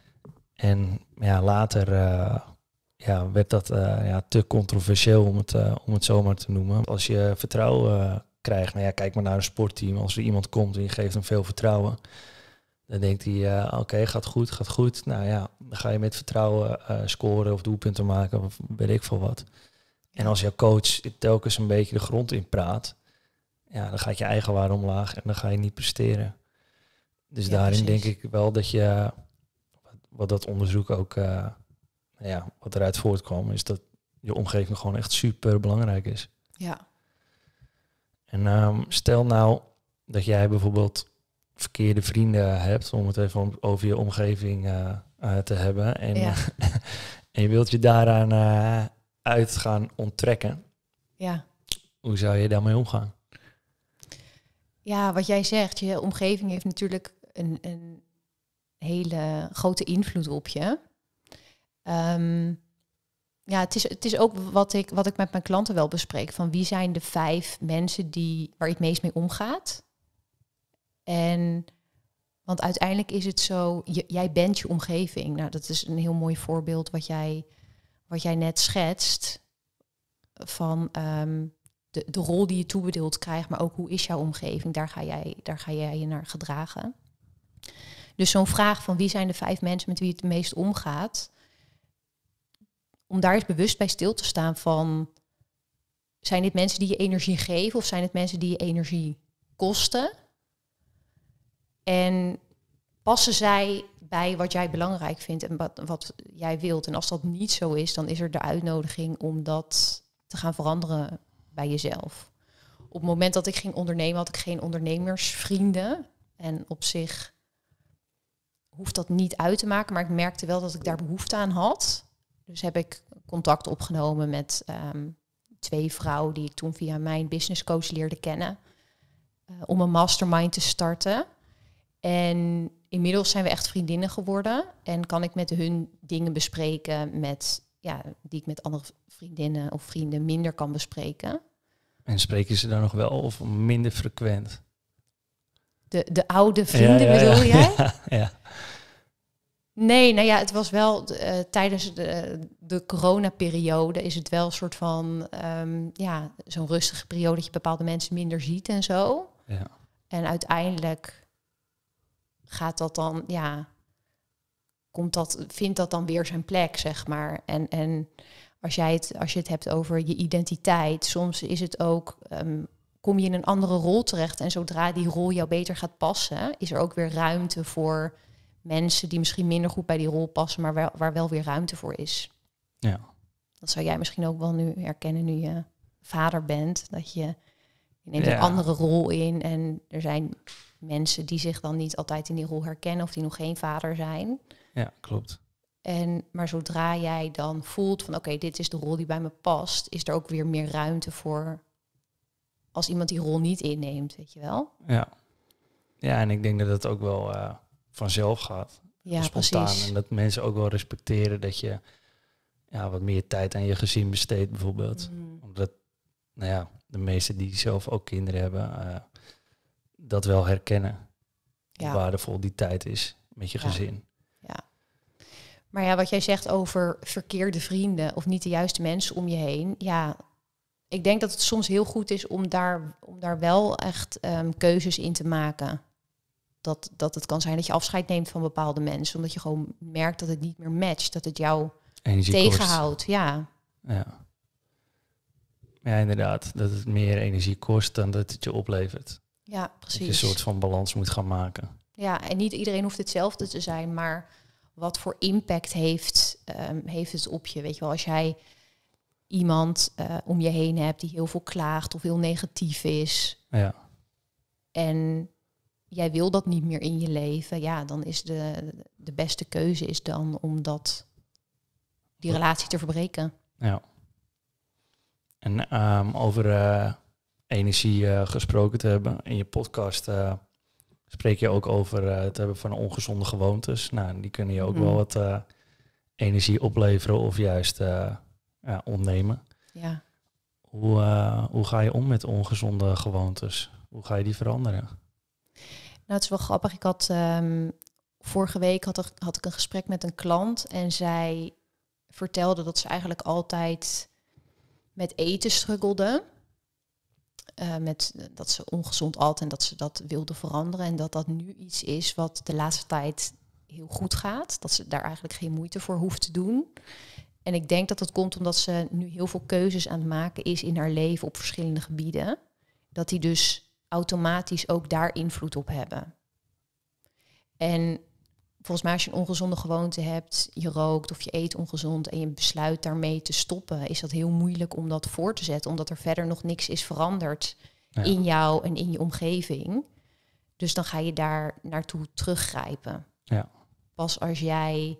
En ja, later eh, ja, werd dat ja, te controversieel om het, om het zo te noemen. Als je vertrouwen krijgt. Nou ja, kijk maar naar een sportteam. Als er iemand komt en je geeft hem veel vertrouwen, dan denkt hij, eh, oké, gaat goed, gaat goed. Nou ja, dan ga je met vertrouwen eh, scoren of doelpunten maken of weet ik veel wat. En als jouw coach telkens een beetje de grond in praat, ja, dan gaat je eigen waarde omlaag en dan ga je niet presteren. Dus daarin denk ik wel dat je, wat dat onderzoek ook, eh, nou ja, wat eruit voortkwam, is dat je omgeving gewoon echt super belangrijk is. Ja, en ehm, stel nou dat jij bijvoorbeeld verkeerde vrienden hebt, om het even over je omgeving eh, eh, te hebben. En, en je wilt je daaraan uh, uit gaan onttrekken. Ja. Hoe zou je daarmee omgaan? Ja, wat jij zegt, je omgeving heeft natuurlijk een, een hele grote invloed op je. Um, ja, het is, het is ook wat ik, wat ik met mijn klanten wel bespreek. Van wie zijn de vijf mensen die, waar het meest mee omgaat? En want uiteindelijk is het zo, jij bent je omgeving. Nou, dat is een heel mooi voorbeeld wat jij, wat jij net schetst. Van ehm, de, de rol die je toebedeeld krijgt, maar ook hoe is jouw omgeving? Daar ga jij, daar ga jij je naar gedragen. Dus zo'n vraag van wie zijn de vijf mensen met wie het meest omgaat, om daar eens bewust bij stil te staan van, zijn dit mensen die je energie geven of zijn het mensen die je energie kosten? En passen zij bij wat jij belangrijk vindt en wat, wat jij wilt? En als dat niet zo is, dan is er de uitnodiging om dat te gaan veranderen bij jezelf. Op het moment dat ik ging ondernemen, had ik geen ondernemersvrienden. En op zich hoeft dat niet uit te maken, maar ik merkte wel dat ik daar behoefte aan had. Dus heb ik contact opgenomen met ehm, twee vrouwen die ik toen via mijn business coach leerde kennen. Eh, om een mastermind te starten. En inmiddels zijn we echt vriendinnen geworden. En kan ik met hun dingen bespreken met, ja, die ik met andere vriendinnen of vrienden minder kan bespreken. En spreken ze dan nog wel of minder frequent? De, de oude vrienden ja, ja, ja, bedoel jij? ja. Nee, nou ja, het was wel eh, tijdens de, de coronaperiode is het wel een soort van, ehm, ja, zo'n rustige periode dat je bepaalde mensen minder ziet en zo. Ja. En uiteindelijk gaat dat dan, ja, komt dat, vindt dat dan weer zijn plek, zeg maar. En, en als, jij het, als je het hebt over je identiteit, soms is het ook, ehm, kom je in een andere rol terecht. En zodra die rol jou beter gaat passen, is er ook weer ruimte voor mensen die misschien minder goed bij die rol passen, maar waar wel weer ruimte voor is. Ja. Dat zou jij misschien ook wel nu herkennen nu je vader bent, dat je, je neemt een andere rol in en er zijn mensen die zich dan niet altijd in die rol herkennen of die nog geen vader zijn. Ja, klopt. En, maar zodra jij dan voelt van oké, dit is de rol die bij me past, is er ook weer meer ruimte voor als iemand die rol niet inneemt, weet je wel? Ja. Ja, en ik denk dat dat ook wel eh, vanzelf gaat. Ja, spontaan. En dat mensen ook wel respecteren dat je ja, wat meer tijd aan je gezin besteedt, bijvoorbeeld. Mhm. Omdat, nou ja, de meesten die zelf ook kinderen hebben, eh, dat wel herkennen. Ja. Hoe waardevol die tijd is met je gezin. Ja. Maar ja, wat jij zegt over verkeerde vrienden of niet de juiste mensen om je heen. Ja, ik denk dat het soms heel goed is om daar, om daar wel echt ehm, keuzes in te maken dat, dat het kan zijn dat je afscheid neemt van bepaalde mensen. Omdat je gewoon merkt dat het niet meer matcht. Dat het jou tegenhoudt. Ja. ja. Ja, inderdaad. Dat het meer energie kost dan dat het je oplevert. Ja, precies. Dat je een soort van balans moet gaan maken. Ja, en niet iedereen hoeft hetzelfde te zijn, maar wat voor impact heeft, ehm, heeft het op je? Weet je wel, als jij iemand eh, om je heen hebt die heel veel klaagt of heel negatief is. Ja. En jij wil dat niet meer in je leven, ja, dan is de, de beste keuze is dan om dat, die relatie te verbreken. Ja. En ehm, over eh, energie eh, gesproken te hebben, in je podcast eh, spreek je ook over het hebben van ongezonde gewoontes. Nou, die kunnen je ook mhm. wel wat energie opleveren of juist ja, ontnemen. Ja. Hoe, hoe ga je om met ongezonde gewoontes? Hoe ga je die veranderen? Nou, het is wel grappig. Ik had ehm, vorige week had, ik een gesprek met een klant en zij vertelde dat ze eigenlijk altijd met eten struggelde. Eh, met eh, dat ze ongezond at en dat ze dat wilde veranderen. En dat dat nu iets is wat de laatste tijd heel goed gaat. Dat ze daar eigenlijk geen moeite voor hoeft te doen. En ik denk dat dat komt omdat ze nu heel veel keuzes aan het maken is in haar leven op verschillende gebieden. Dat die dus automatisch ook daar invloed op hebben. En volgens mij als je een ongezonde gewoonte hebt, je rookt of je eet ongezond en je besluit daarmee te stoppen, is dat heel moeilijk om dat voor te zetten, omdat er verder nog niks is veranderd in jou en in je omgeving. Dus dan ga je daar naartoe teruggrijpen. Ja. Pas als jij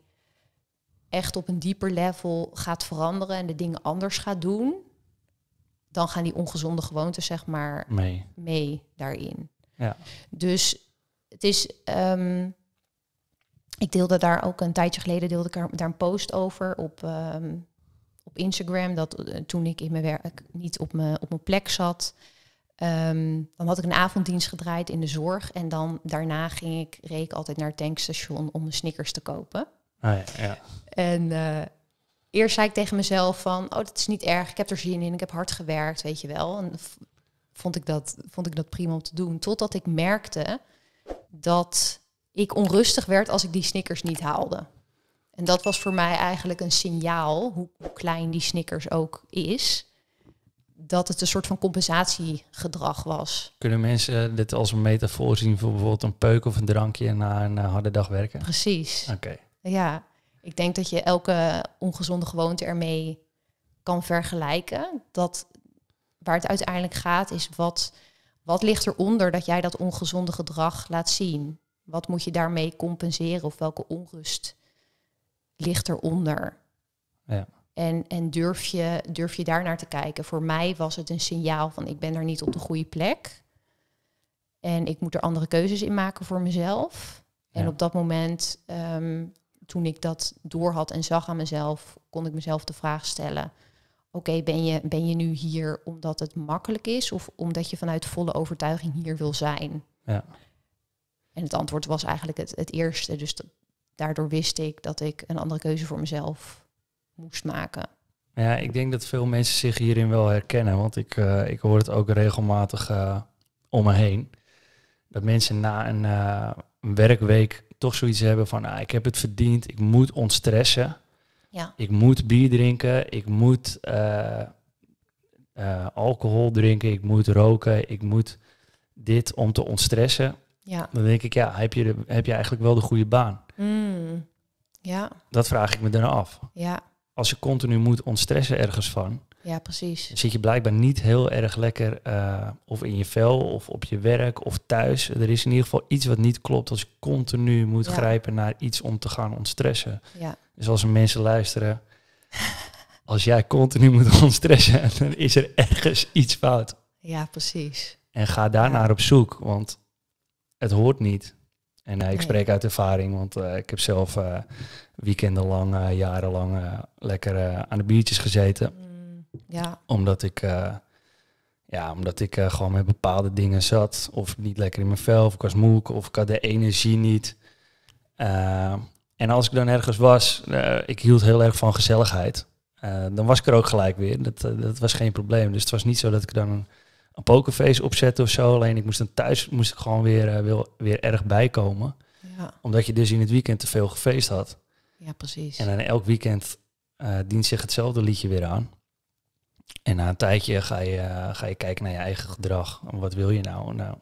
echt op een dieper level gaat veranderen en de dingen anders gaat doen, dan gaan die ongezonde gewoonten, zeg maar, mee, mee daarin. Ja. Dus het is. Ehm, ik deelde daar ook een tijdje geleden deelde ik daar een post over op, ehm, op Instagram. Dat eh, toen ik in mijn werk niet op mijn, op mijn plek zat. Ehm, dan had ik een avonddienst gedraaid in de zorg. En dan daarna ging ik reek altijd naar het tankstation om mijn snickers te kopen. Ah, ja, ja. En eh, eerst zei ik tegen mezelf van, oh, dat is niet erg, ik heb er zin in, ik heb hard gewerkt, weet je wel. En vond ik dat, vond ik dat prima om te doen. Totdat ik merkte dat ik onrustig werd als ik die snickers niet haalde. En dat was voor mij eigenlijk een signaal, hoe, klein die snickers ook is, dat het een soort van compensatiegedrag was. Kunnen mensen dit als een metafoor zien voor bijvoorbeeld een peuk of een drankje na een harde dag werken? Precies. Oké. Ja. Ik denk dat je elke ongezonde gewoonte ermee kan vergelijken. Dat waar het uiteindelijk gaat is wat, wat ligt eronder dat jij dat ongezonde gedrag laat zien? Wat moet je daarmee compenseren of welke onrust ligt eronder? Ja. En, en durf, je, durf je daar naar te kijken? Voor mij was het een signaal van ik ben er niet op de goede plek. En ik moet er andere keuzes in maken voor mezelf. En op dat moment ehm, toen ik dat doorhad en zag aan mezelf, kon ik mezelf de vraag stellen. Oké, ben, je, ben je nu hier omdat het makkelijk is of omdat je vanuit volle overtuiging hier wil zijn? Ja. En het antwoord was eigenlijk het, het eerste. Dus daardoor wist ik dat ik een andere keuze voor mezelf moest maken. Ja, ik denk dat veel mensen zich hierin wel herkennen, want ik, eh, ik hoor het ook regelmatig eh, om me heen. Dat mensen na een, eh, een werkweek toch zoiets hebben van, ah, ik heb het verdiend, ik moet ontstressen. Ja. Ik moet bier drinken, ik moet eh, eh, alcohol drinken, ik moet roken, ik moet dit om te ontstressen. Ja. Dan denk ik, ja, heb je, de, heb je eigenlijk wel de goede baan? Mm. Ja. Dat vraag ik me dan af. Ja. Als je continu moet ontstressen ergens van, ja, precies. zit je blijkbaar niet heel erg lekker eh, of in je vel of op je werk of thuis. Er is in ieder geval iets wat niet klopt als je continu moet grijpen naar iets om te gaan ontstressen. Ja. Dus als mensen luisteren, als jij continu moet ontstressen, dan is er ergens iets fout. Ja, precies. En ga daarnaar naar op zoek, want het hoort niet. En eh, ik spreek uit ervaring, want eh, ik heb zelf weekendenlang, jarenlang lekker aan de biertjes gezeten. Mm. Ja. Omdat ik, eh, ja, omdat ik eh, gewoon met bepaalde dingen zat. Of niet lekker in mijn vel, of ik was moe, of ik had de energie niet. Eh, en als ik dan ergens was, ik hield heel erg van gezelligheid. dan was ik er ook gelijk weer. Dat, dat was geen probleem. Dus het was niet zo dat ik dan een, een pokerface opzette of zo. Alleen ik moest dan thuis moest ik gewoon weer, weer, erg bijkomen. Ja. Omdat je dus in het weekend te veel gefeest had. Ja, precies. En dan elk weekend uh, dient zich hetzelfde liedje weer aan. En na een tijdje ga je, ga je kijken naar je eigen gedrag. Wat wil je nou? Nou,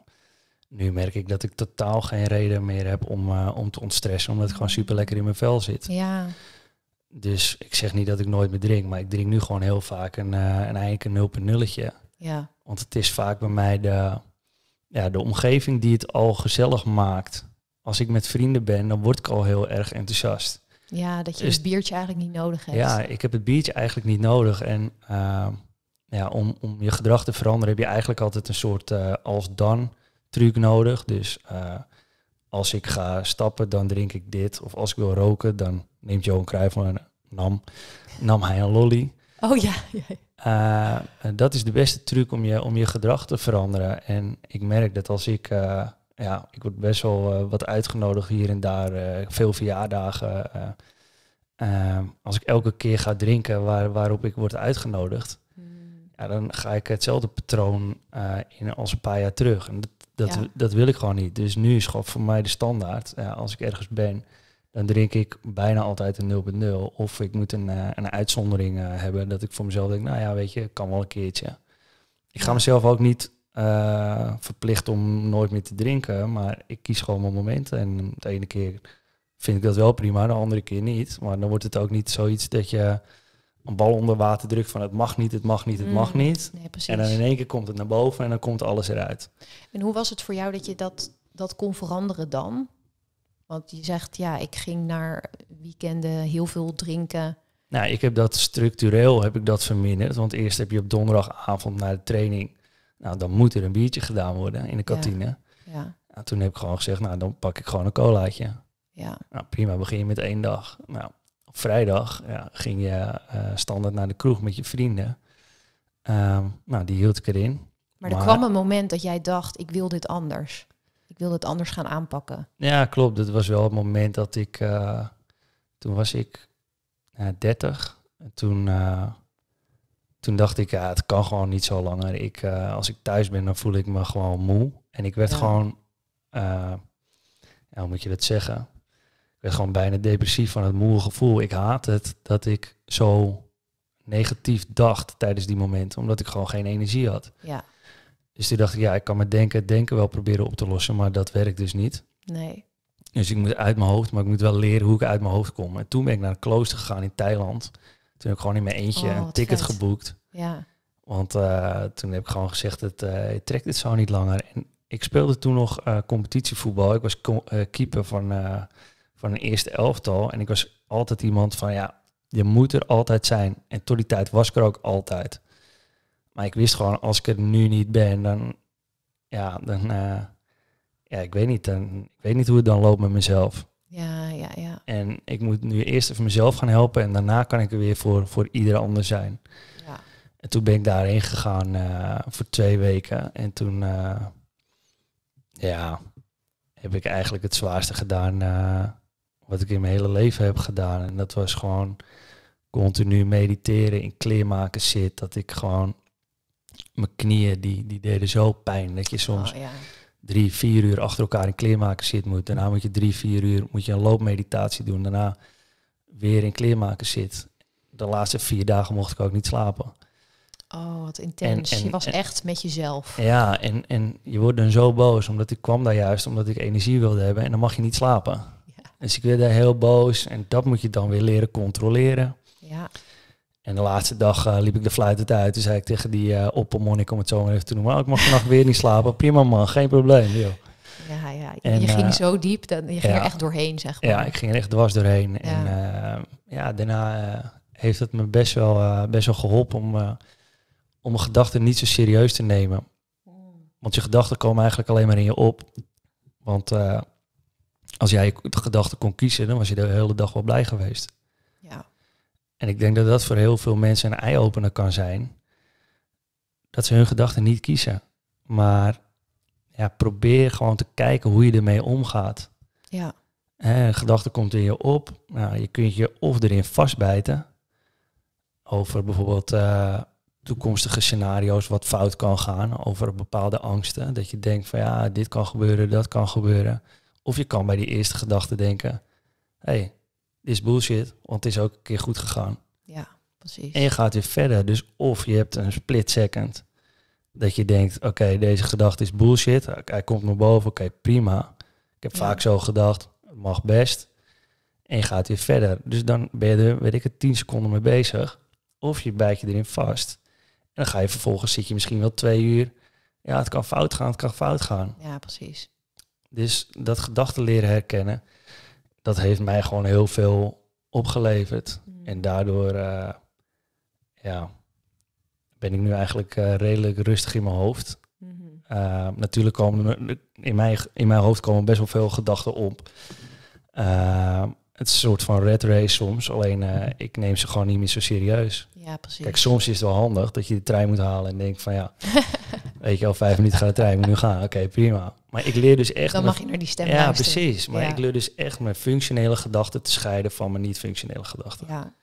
nu merk ik dat ik totaal geen reden meer heb om, eh, om te ontstressen, omdat het gewoon mm. super lekker in mijn vel zit. Ja. Dus ik zeg niet dat ik nooit meer drink, maar ik drink nu gewoon heel vaak een, uh, een eigenlijk een 0.0. Ja. Want het is vaak bij mij de, ja, de omgeving die het al gezellig maakt. Als ik met vrienden ben, dan word ik al heel erg enthousiast. Ja, dat je het biertje eigenlijk niet nodig hebt. Ja, ik heb het biertje eigenlijk niet nodig. En ehm, ja, om, om je gedrag te veranderen heb je eigenlijk altijd een soort eh, als-dan truc nodig. Dus eh, als ik ga stappen, dan drink ik dit. Of als ik wil roken, dan neemt Johan Cruijff een nam, nam hij een lolly. Oh ja. ja. Eh, dat is de beste truc om je, om je gedrag te veranderen. En ik merk dat als ik ja, ik word best wel eh, wat uitgenodigd hier en daar. Eh, veel verjaardagen. Eh, als ik elke keer ga drinken waar, waarop ik word uitgenodigd, hmm. ja, dan ga ik hetzelfde patroon in als een paar jaar terug. En dat, dat, dat wil ik gewoon niet. Dus nu is gewoon voor mij de standaard. als ik ergens ben, dan drink ik bijna altijd een 0.0. Of ik moet een, een uitzondering hebben dat ik voor mezelf denk, nou ja, weet je, kan wel een keertje. Ik ga mezelf ook niet eh, verplicht om nooit meer te drinken. Maar ik kies gewoon mijn momenten. En de ene keer vind ik dat wel prima, de andere keer niet. Maar dan wordt het ook niet zoiets dat je een bal onder water drukt van het mag niet, het mag niet, het mag mm, niet. en dan in één keer komt het naar boven en dan komt alles eruit. En hoe was het voor jou dat je dat, dat kon veranderen dan? Want je zegt, ja, ik ging naar weekenden heel veel drinken. Nou, ik heb dat structureel heb ik dat verminderd. Want eerst heb je op donderdagavond naar de training nou, dan moet er een biertje gedaan worden in de kantine. Ja. toen heb ik gewoon gezegd, nou, dan pak ik gewoon een colaatje. Ja. Nou, prima, begin je met één dag. Nou, op vrijdag ja, ging je eh, standaard naar de kroeg met je vrienden. Ehm, nou, die hield ik erin. Maar er kwam een moment dat jij dacht, ik wil dit anders. Ik wil dit anders gaan aanpakken. Ja, klopt. Dat was wel het moment dat ik... Eh, toen was ik uh, eh, 30. En toen toen dacht ik, ja, het kan gewoon niet zo langer. Ik, eh, als ik thuis ben, dan voel ik me gewoon moe. En ik werd gewoon, eh, moet je dat zeggen? Ik werd gewoon bijna depressief van het moe gevoel. Ik haat het dat ik zo negatief dacht tijdens die momenten, omdat ik gewoon geen energie had. Ja. Dus toen dacht ik, ja, ik kan me denken, denken wel proberen op te lossen, maar dat werkt dus niet. Nee. Dus ik moet uit mijn hoofd, maar ik moet wel leren hoe ik uit mijn hoofd kom. En toen ben ik naar een klooster gegaan in Thailand. Toen heb ik gewoon in mijn eentje oh, een ticket geboekt. Ja. Want eh, toen heb ik gewoon gezegd, het eh, trekt dit zo niet langer. En ik speelde toen nog uh, competitievoetbal. Ik was keeper van, van een eerste elftal. En ik was altijd iemand van, ja, je moet er altijd zijn. En tot die tijd was ik er ook altijd. Maar ik wist gewoon, als ik er nu niet ben, dan, ja, dan, ja, ik weet niet. Dan, ik weet niet hoe het dan loopt met mezelf. Ja, ja, ja. En ik moet nu eerst even mezelf gaan helpen en daarna kan ik er weer voor, voor ieder ander zijn. Ja. En toen ben ik daarheen gegaan eh, voor twee weken. En toen, eh, ja, heb ik eigenlijk het zwaarste gedaan eh, wat ik in mijn hele leven heb gedaan. En dat was gewoon continu mediteren, in kleermaken zit. Dat ik gewoon, mijn knieën die, die deden zo pijn dat je oh, soms... Oh, ja drie, vier uur achter elkaar in kleermaker zit moet. Daarna moet je drie, vier uur moet je een loopmeditatie doen. Daarna weer in kleermaker zit. De laatste vier dagen mocht ik ook niet slapen. Oh, wat intens. je was echt met jezelf. Ja, en, en je wordt dan zo boos, omdat ik kwam daar juist omdat ik energie wilde hebben en dan mag je niet slapen. Ja. Dus ik werd daar heel boos en dat moet je dan weer leren controleren. Ja. En de laatste dag eh, liep ik de fluit uit. Toen zei ik tegen die uh, eh, oppermonnik, om het zo maar even te noemen... Oh, ik mag vannacht weer niet slapen. Prima man, geen probleem. Joh. Ja, ja. En, je ging eh, zo diep, dan je ging er echt doorheen, zeg maar. Ja, ik ging er echt dwars doorheen. Ja. En ja, daarna heeft het me best wel, best wel geholpen om, om mijn gedachten niet zo serieus te nemen. Want je gedachten komen eigenlijk alleen maar in je op. Want als jij de gedachten kon kiezen, dan was je de hele dag wel blij geweest. Ja. En ik denk dat dat voor heel veel mensen een eye-opener kan zijn. Dat ze hun gedachten niet kiezen. Maar ja, probeer gewoon te kijken hoe je ermee omgaat. Ja. een gedachte komt in je op. Nou, je kunt je of erin vastbijten. Over bijvoorbeeld eh, toekomstige scenario's, wat fout kan gaan. Over bepaalde angsten. Dat je denkt van ja, dit kan gebeuren, dat kan gebeuren. Of je kan bij die eerste gedachte denken. hey, is bullshit, want het is ook een keer goed gegaan. Ja, precies. En je gaat weer verder. Dus of je hebt een split second dat je denkt, oké, deze gedachte is bullshit. Hij komt naar boven, oké, prima. Ik heb vaak zo gedacht, mag best. En je gaat weer verder. Dus dan ben je er, weet ik het, tien seconden mee bezig. Of je bijt je erin vast. En dan ga je vervolgens, zit je misschien wel twee uur. Ja, het kan fout gaan, het kan fout gaan. Ja, precies. Dus dat gedachten leren herkennen dat heeft mij gewoon heel veel opgeleverd. Mm. En daardoor eh, ja, ben ik nu eigenlijk eh, redelijk rustig in mijn hoofd. Mm-hmm. Eh, natuurlijk komen in mijn, in mijn hoofd komen best wel veel gedachten op. het is soort van red race soms, alleen mm-hmm. ik neem ze gewoon niet meer zo serieus. Ja, precies. Kijk, soms is het wel handig dat je de trein moet halen en denkt van ja, weet je al, vijf minuten gaat de trein, moet nu gaan. Oké, prima. Maar ik leer dus echt... Dan mag je naar die stem Ja, precies. Maar ik leer dus echt mijn functionele gedachten te scheiden van mijn niet-functionele gedachten. Ja.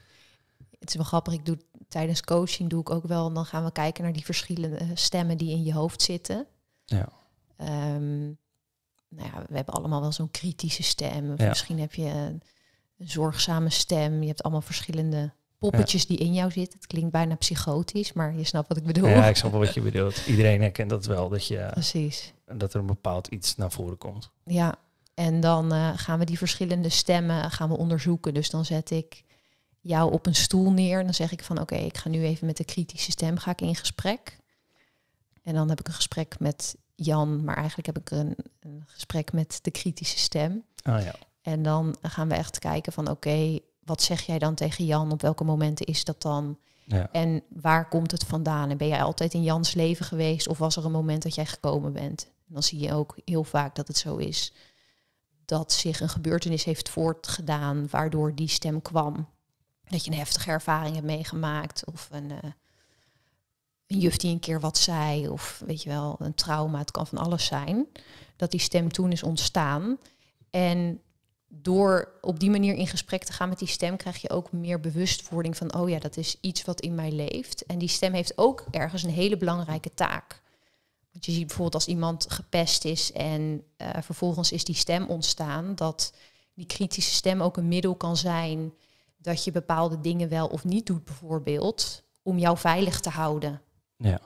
Het is wel grappig, ik doe tijdens coaching doe ik ook wel, dan gaan we kijken naar die verschillende eh, stemmen die in je hoofd zitten. Ja. Ehm, nou ja, we hebben allemaal wel zo'n kritische stem. Of Misschien heb je een zorgzame stem. Je hebt allemaal verschillende poppetjes die in jou zitten. Het klinkt bijna psychotisch, maar je snapt wat ik bedoel. Ja, ik snap wat je bedoelt. Iedereen herkent dat wel, dat, je, Precies. dat er een bepaald iets naar voren komt. Ja, en dan eh, gaan we die verschillende stemmen eh, gaan we onderzoeken. Dus dan zet ik jou op een stoel neer en dan zeg ik van oké, ik ga nu even met de kritische stem ga ik in gesprek. En dan heb ik een gesprek met Jan, maar eigenlijk heb ik een, een gesprek met de kritische stem. Ah, ja. En dan gaan we echt kijken van oké, wat zeg jij dan tegen Jan? Op welke momenten is dat dan? Ja. En waar komt het vandaan? En ben jij altijd in Jans leven geweest? Of was er een moment dat jij gekomen bent? En dan zie je ook heel vaak dat het zo is. Dat zich een gebeurtenis heeft voortgedaan waardoor die stem kwam. Dat je een heftige ervaring hebt meegemaakt. Of een, eh, een juf die een keer wat zei. Of weet je wel, een trauma. Het kan van alles zijn. Dat die stem toen is ontstaan. En door op die manier in gesprek te gaan met die stem, krijg je ook meer bewustwording van, oh ja, dat is iets wat in mij leeft. En die stem heeft ook ergens een hele belangrijke taak. Want je ziet bijvoorbeeld als iemand gepest is en eh, vervolgens is die stem ontstaan, dat die kritische stem ook een middel kan zijn dat je bepaalde dingen wel of niet doet, bijvoorbeeld, om jou veilig te houden. Ja.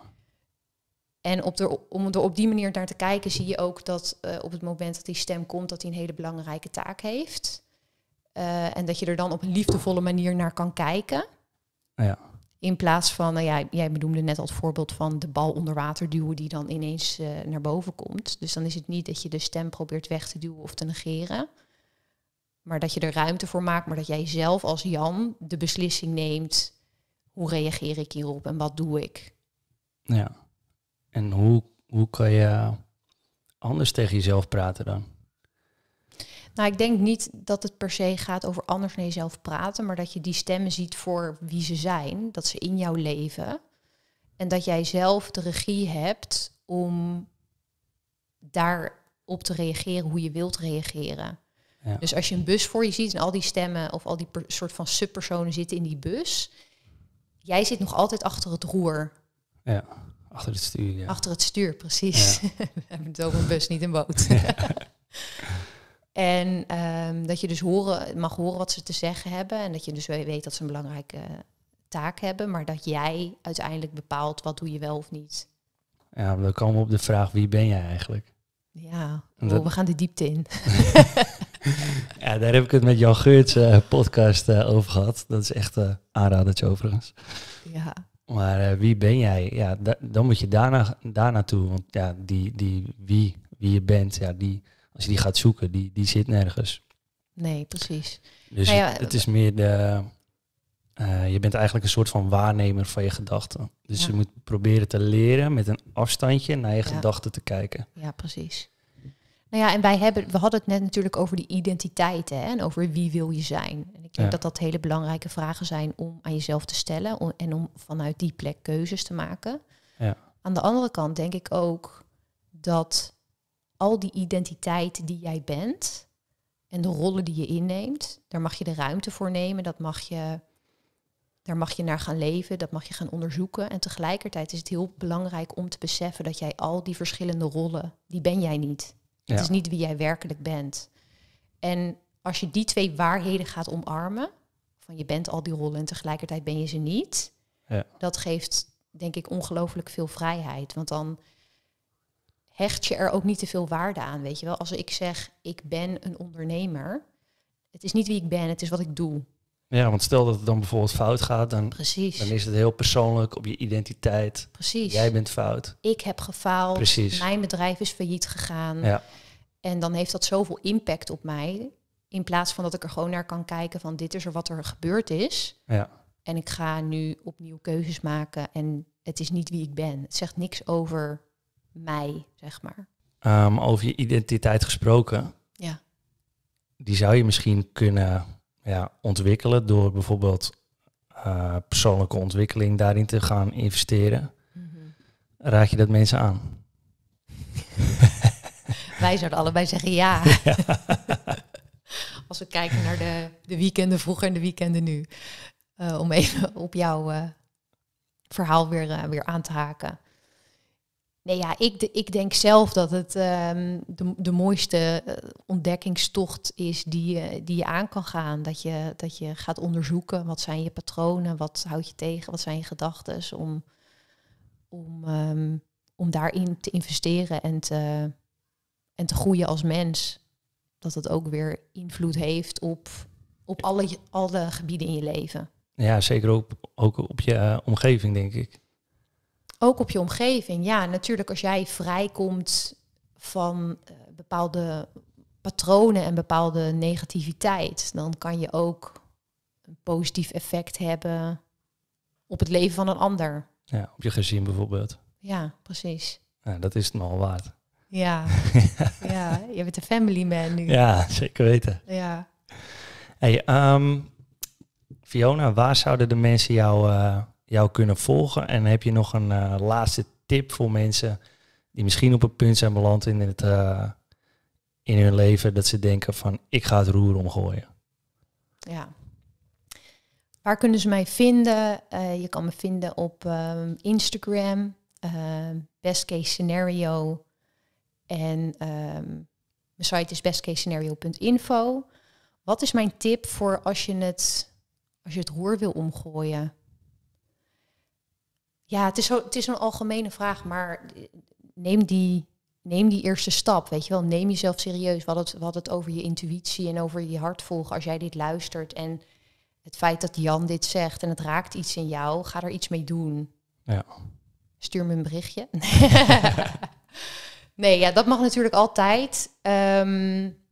En op om er op die manier naar te kijken, zie je ook dat eh, op het moment dat die stem komt, dat hij een hele belangrijke taak heeft. Eh, en dat je er dan op een liefdevolle manier naar kan kijken. Ja. In plaats van, nou ja, jij bedoelde net al het voorbeeld van de bal onder water duwen die dan ineens eh, naar boven komt. Dus dan is het niet dat je de stem probeert weg te duwen of te negeren. Maar dat je er ruimte voor maakt, maar dat jij zelf als Jan de beslissing neemt. Hoe reageer ik hierop en wat doe ik? Ja. En hoe, hoe kan je anders tegen jezelf praten dan? Nou, ik denk niet dat het per se gaat over anders naar jezelf praten, maar dat je die stemmen ziet voor wie ze zijn, dat ze in jouw leven. En dat jij zelf de regie hebt om daarop te reageren hoe je wilt reageren. Ja. Dus als je een bus voor je ziet en al die stemmen of al die soort van subpersonen zitten in die bus, jij zit nog altijd achter het roer. Ja. Achter het stuur, ja. Achter het stuur, precies. We hebben het over een bus, niet een boot. en ehm, dat je dus horen, mag horen wat ze te zeggen hebben. En dat je dus weet dat ze een belangrijke taak hebben. Maar dat jij uiteindelijk bepaalt wat doe je wel of niet. Ja, we komen op de vraag wie ben jij eigenlijk? Ja, oh, we gaan de diepte in. ja, daar heb ik het met Jan Geurts eh, podcast eh, over gehad. Dat is echt uh, aanradertje overigens. Ja. Maar eh, wie ben jij? Ja, dan moet je daarna, daar naartoe. Want ja, die, die wie, wie je bent, ja, die, als je die gaat zoeken, die, die zit nergens. Nee, precies. Dus nou ja, het, is meer de. Eh, je bent eigenlijk een soort van waarnemer van je gedachten. Dus je moet proberen te leren met een afstandje naar je gedachten te kijken. Ja, precies. Nou ja, en wij hebben, we hadden het net natuurlijk over die identiteiten hè, en over wie wil je zijn. En ik denk dat dat hele belangrijke vragen zijn om aan jezelf te stellen en om vanuit die plek keuzes te maken. Ja. Aan de andere kant denk ik ook dat al die identiteit die jij bent en de rollen die je inneemt, daar mag je de ruimte voor nemen, dat mag je, daar mag je naar gaan leven, dat mag je gaan onderzoeken. En tegelijkertijd is het heel belangrijk om te beseffen dat jij al die verschillende rollen, die ben jij niet. Het is niet wie jij werkelijk bent. En als je die twee waarheden gaat omarmen, van je bent al die rollen en tegelijkertijd ben je ze niet, ja. dat geeft denk ik ongelooflijk veel vrijheid. Want dan hecht je er ook niet te veel waarde aan, weet je wel. Als ik zeg, ik ben een ondernemer, het is niet wie ik ben, het is wat ik doe. Ja, want stel dat het dan bijvoorbeeld fout gaat, dan, Precies. dan is het heel persoonlijk op je identiteit. Precies. Jij bent fout. Ik heb gefaald. Precies. Mijn bedrijf is failliet gegaan. Ja. En dan heeft dat zoveel impact op mij. In plaats van dat ik er gewoon naar kan kijken van dit is er wat er gebeurd is. Ja. En ik ga nu opnieuw keuzes maken en het is niet wie ik ben. Het zegt niks over mij, zeg maar. Ehm, over je identiteit gesproken. Ja. Die zou je misschien kunnen ja, ontwikkelen door bijvoorbeeld eh, persoonlijke ontwikkeling daarin te gaan investeren, raak mhm. raad je dat mensen aan? Wij zouden allebei zeggen ja. Als we kijken naar de, de weekenden vroeger en de weekenden nu. Eh, om even op jouw eh, verhaal weer, weer aan te haken. Nee, ja, ik, ik denk zelf dat het ehm, de, mooiste eh, ontdekkingstocht is die, je, die je aan kan gaan. Dat je, dat je gaat onderzoeken wat zijn je patronen, wat houd je tegen, wat zijn je gedachten. Om, om, ehm, om daarin te investeren en te, en te groeien als mens. Dat het ook weer invloed heeft op, op alle, alle gebieden in je leven. Ja, zeker ook, ook op je eh, omgeving, denk ik ook op je omgeving. Ja, natuurlijk als jij vrijkomt van eh, bepaalde patronen en bepaalde negativiteit, dan kan je ook een positief effect hebben op het leven van een ander. Ja, op je gezin bijvoorbeeld. Ja, precies. dat is het nogal waard. Ja. ja, je bent een family man nu. Ja, zeker weten. Ja. Hey, um, Fiona, waar zouden de mensen jou eh, jou kunnen volgen? En heb je nog een eh, laatste tip voor mensen die misschien op een punt zijn beland in, het, eh, in hun leven dat ze denken van ik ga het roer omgooien? Ja. Waar kunnen ze mij vinden? Eh, je kan me vinden op Instagram, best case scenario. En um, mijn site is bestcasescenario.info. Wat is mijn tip voor als je het, als je het roer wil omgooien? Ja, het is, zo, het is een algemene vraag, maar eh, neem die, neem die eerste stap, weet je wel. Neem jezelf serieus. Wat het, wat het over je intuïtie en over je hart volgen als jij dit luistert. En het feit dat Jan dit zegt en het raakt iets in jou, ga er iets mee doen. Ja. Stuur me een berichtje. nee, ja, dat mag natuurlijk altijd. Um,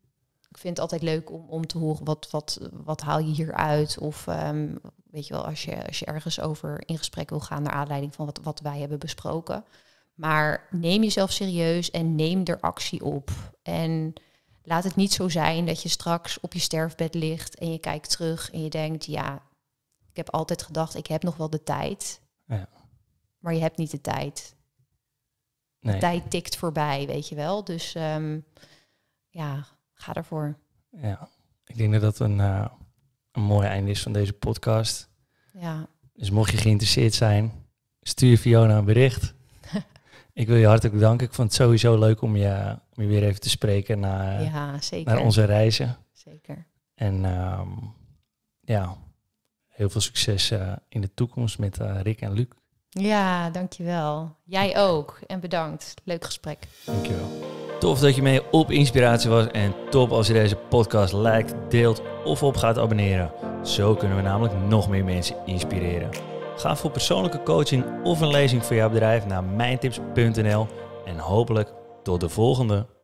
ik vind het altijd leuk om, om te horen wat, wat, wat haal je hieruit. Of ehm, weet je wel, als je, als je ergens over in gesprek wil gaan naar aanleiding van wat, wat wij hebben besproken. Maar neem jezelf serieus en neem er actie op. En laat het niet zo zijn dat je straks op je sterfbed ligt en je kijkt terug en je denkt, ja, ik heb altijd gedacht, ik heb nog wel de tijd. Ja. Maar je hebt niet de tijd. De tijd tikt voorbij, weet je wel. Dus ehm, ja, Ga ervoor. Ja, ik denk dat dat een, eh, een mooi einde is van deze podcast. Ja. Dus mocht je geïnteresseerd zijn, stuur Fiona een bericht. ik wil je hartelijk bedanken. Ik vond het sowieso leuk om je, om je weer even te spreken naar, naar onze reizen. Zeker. En ehm, ja, heel veel succes eh, in de toekomst met eh, Rick en Luc. Ja, dankjewel. Jij ook. En bedankt. Leuk gesprek. Dankjewel. Tof dat je mee op inspiratie was en top als je deze podcast liked, deelt of op gaat abonneren. Zo kunnen we namelijk nog meer mensen inspireren. Ga voor persoonlijke coaching of een lezing voor jouw bedrijf naar mijntips.nl en hopelijk tot de volgende.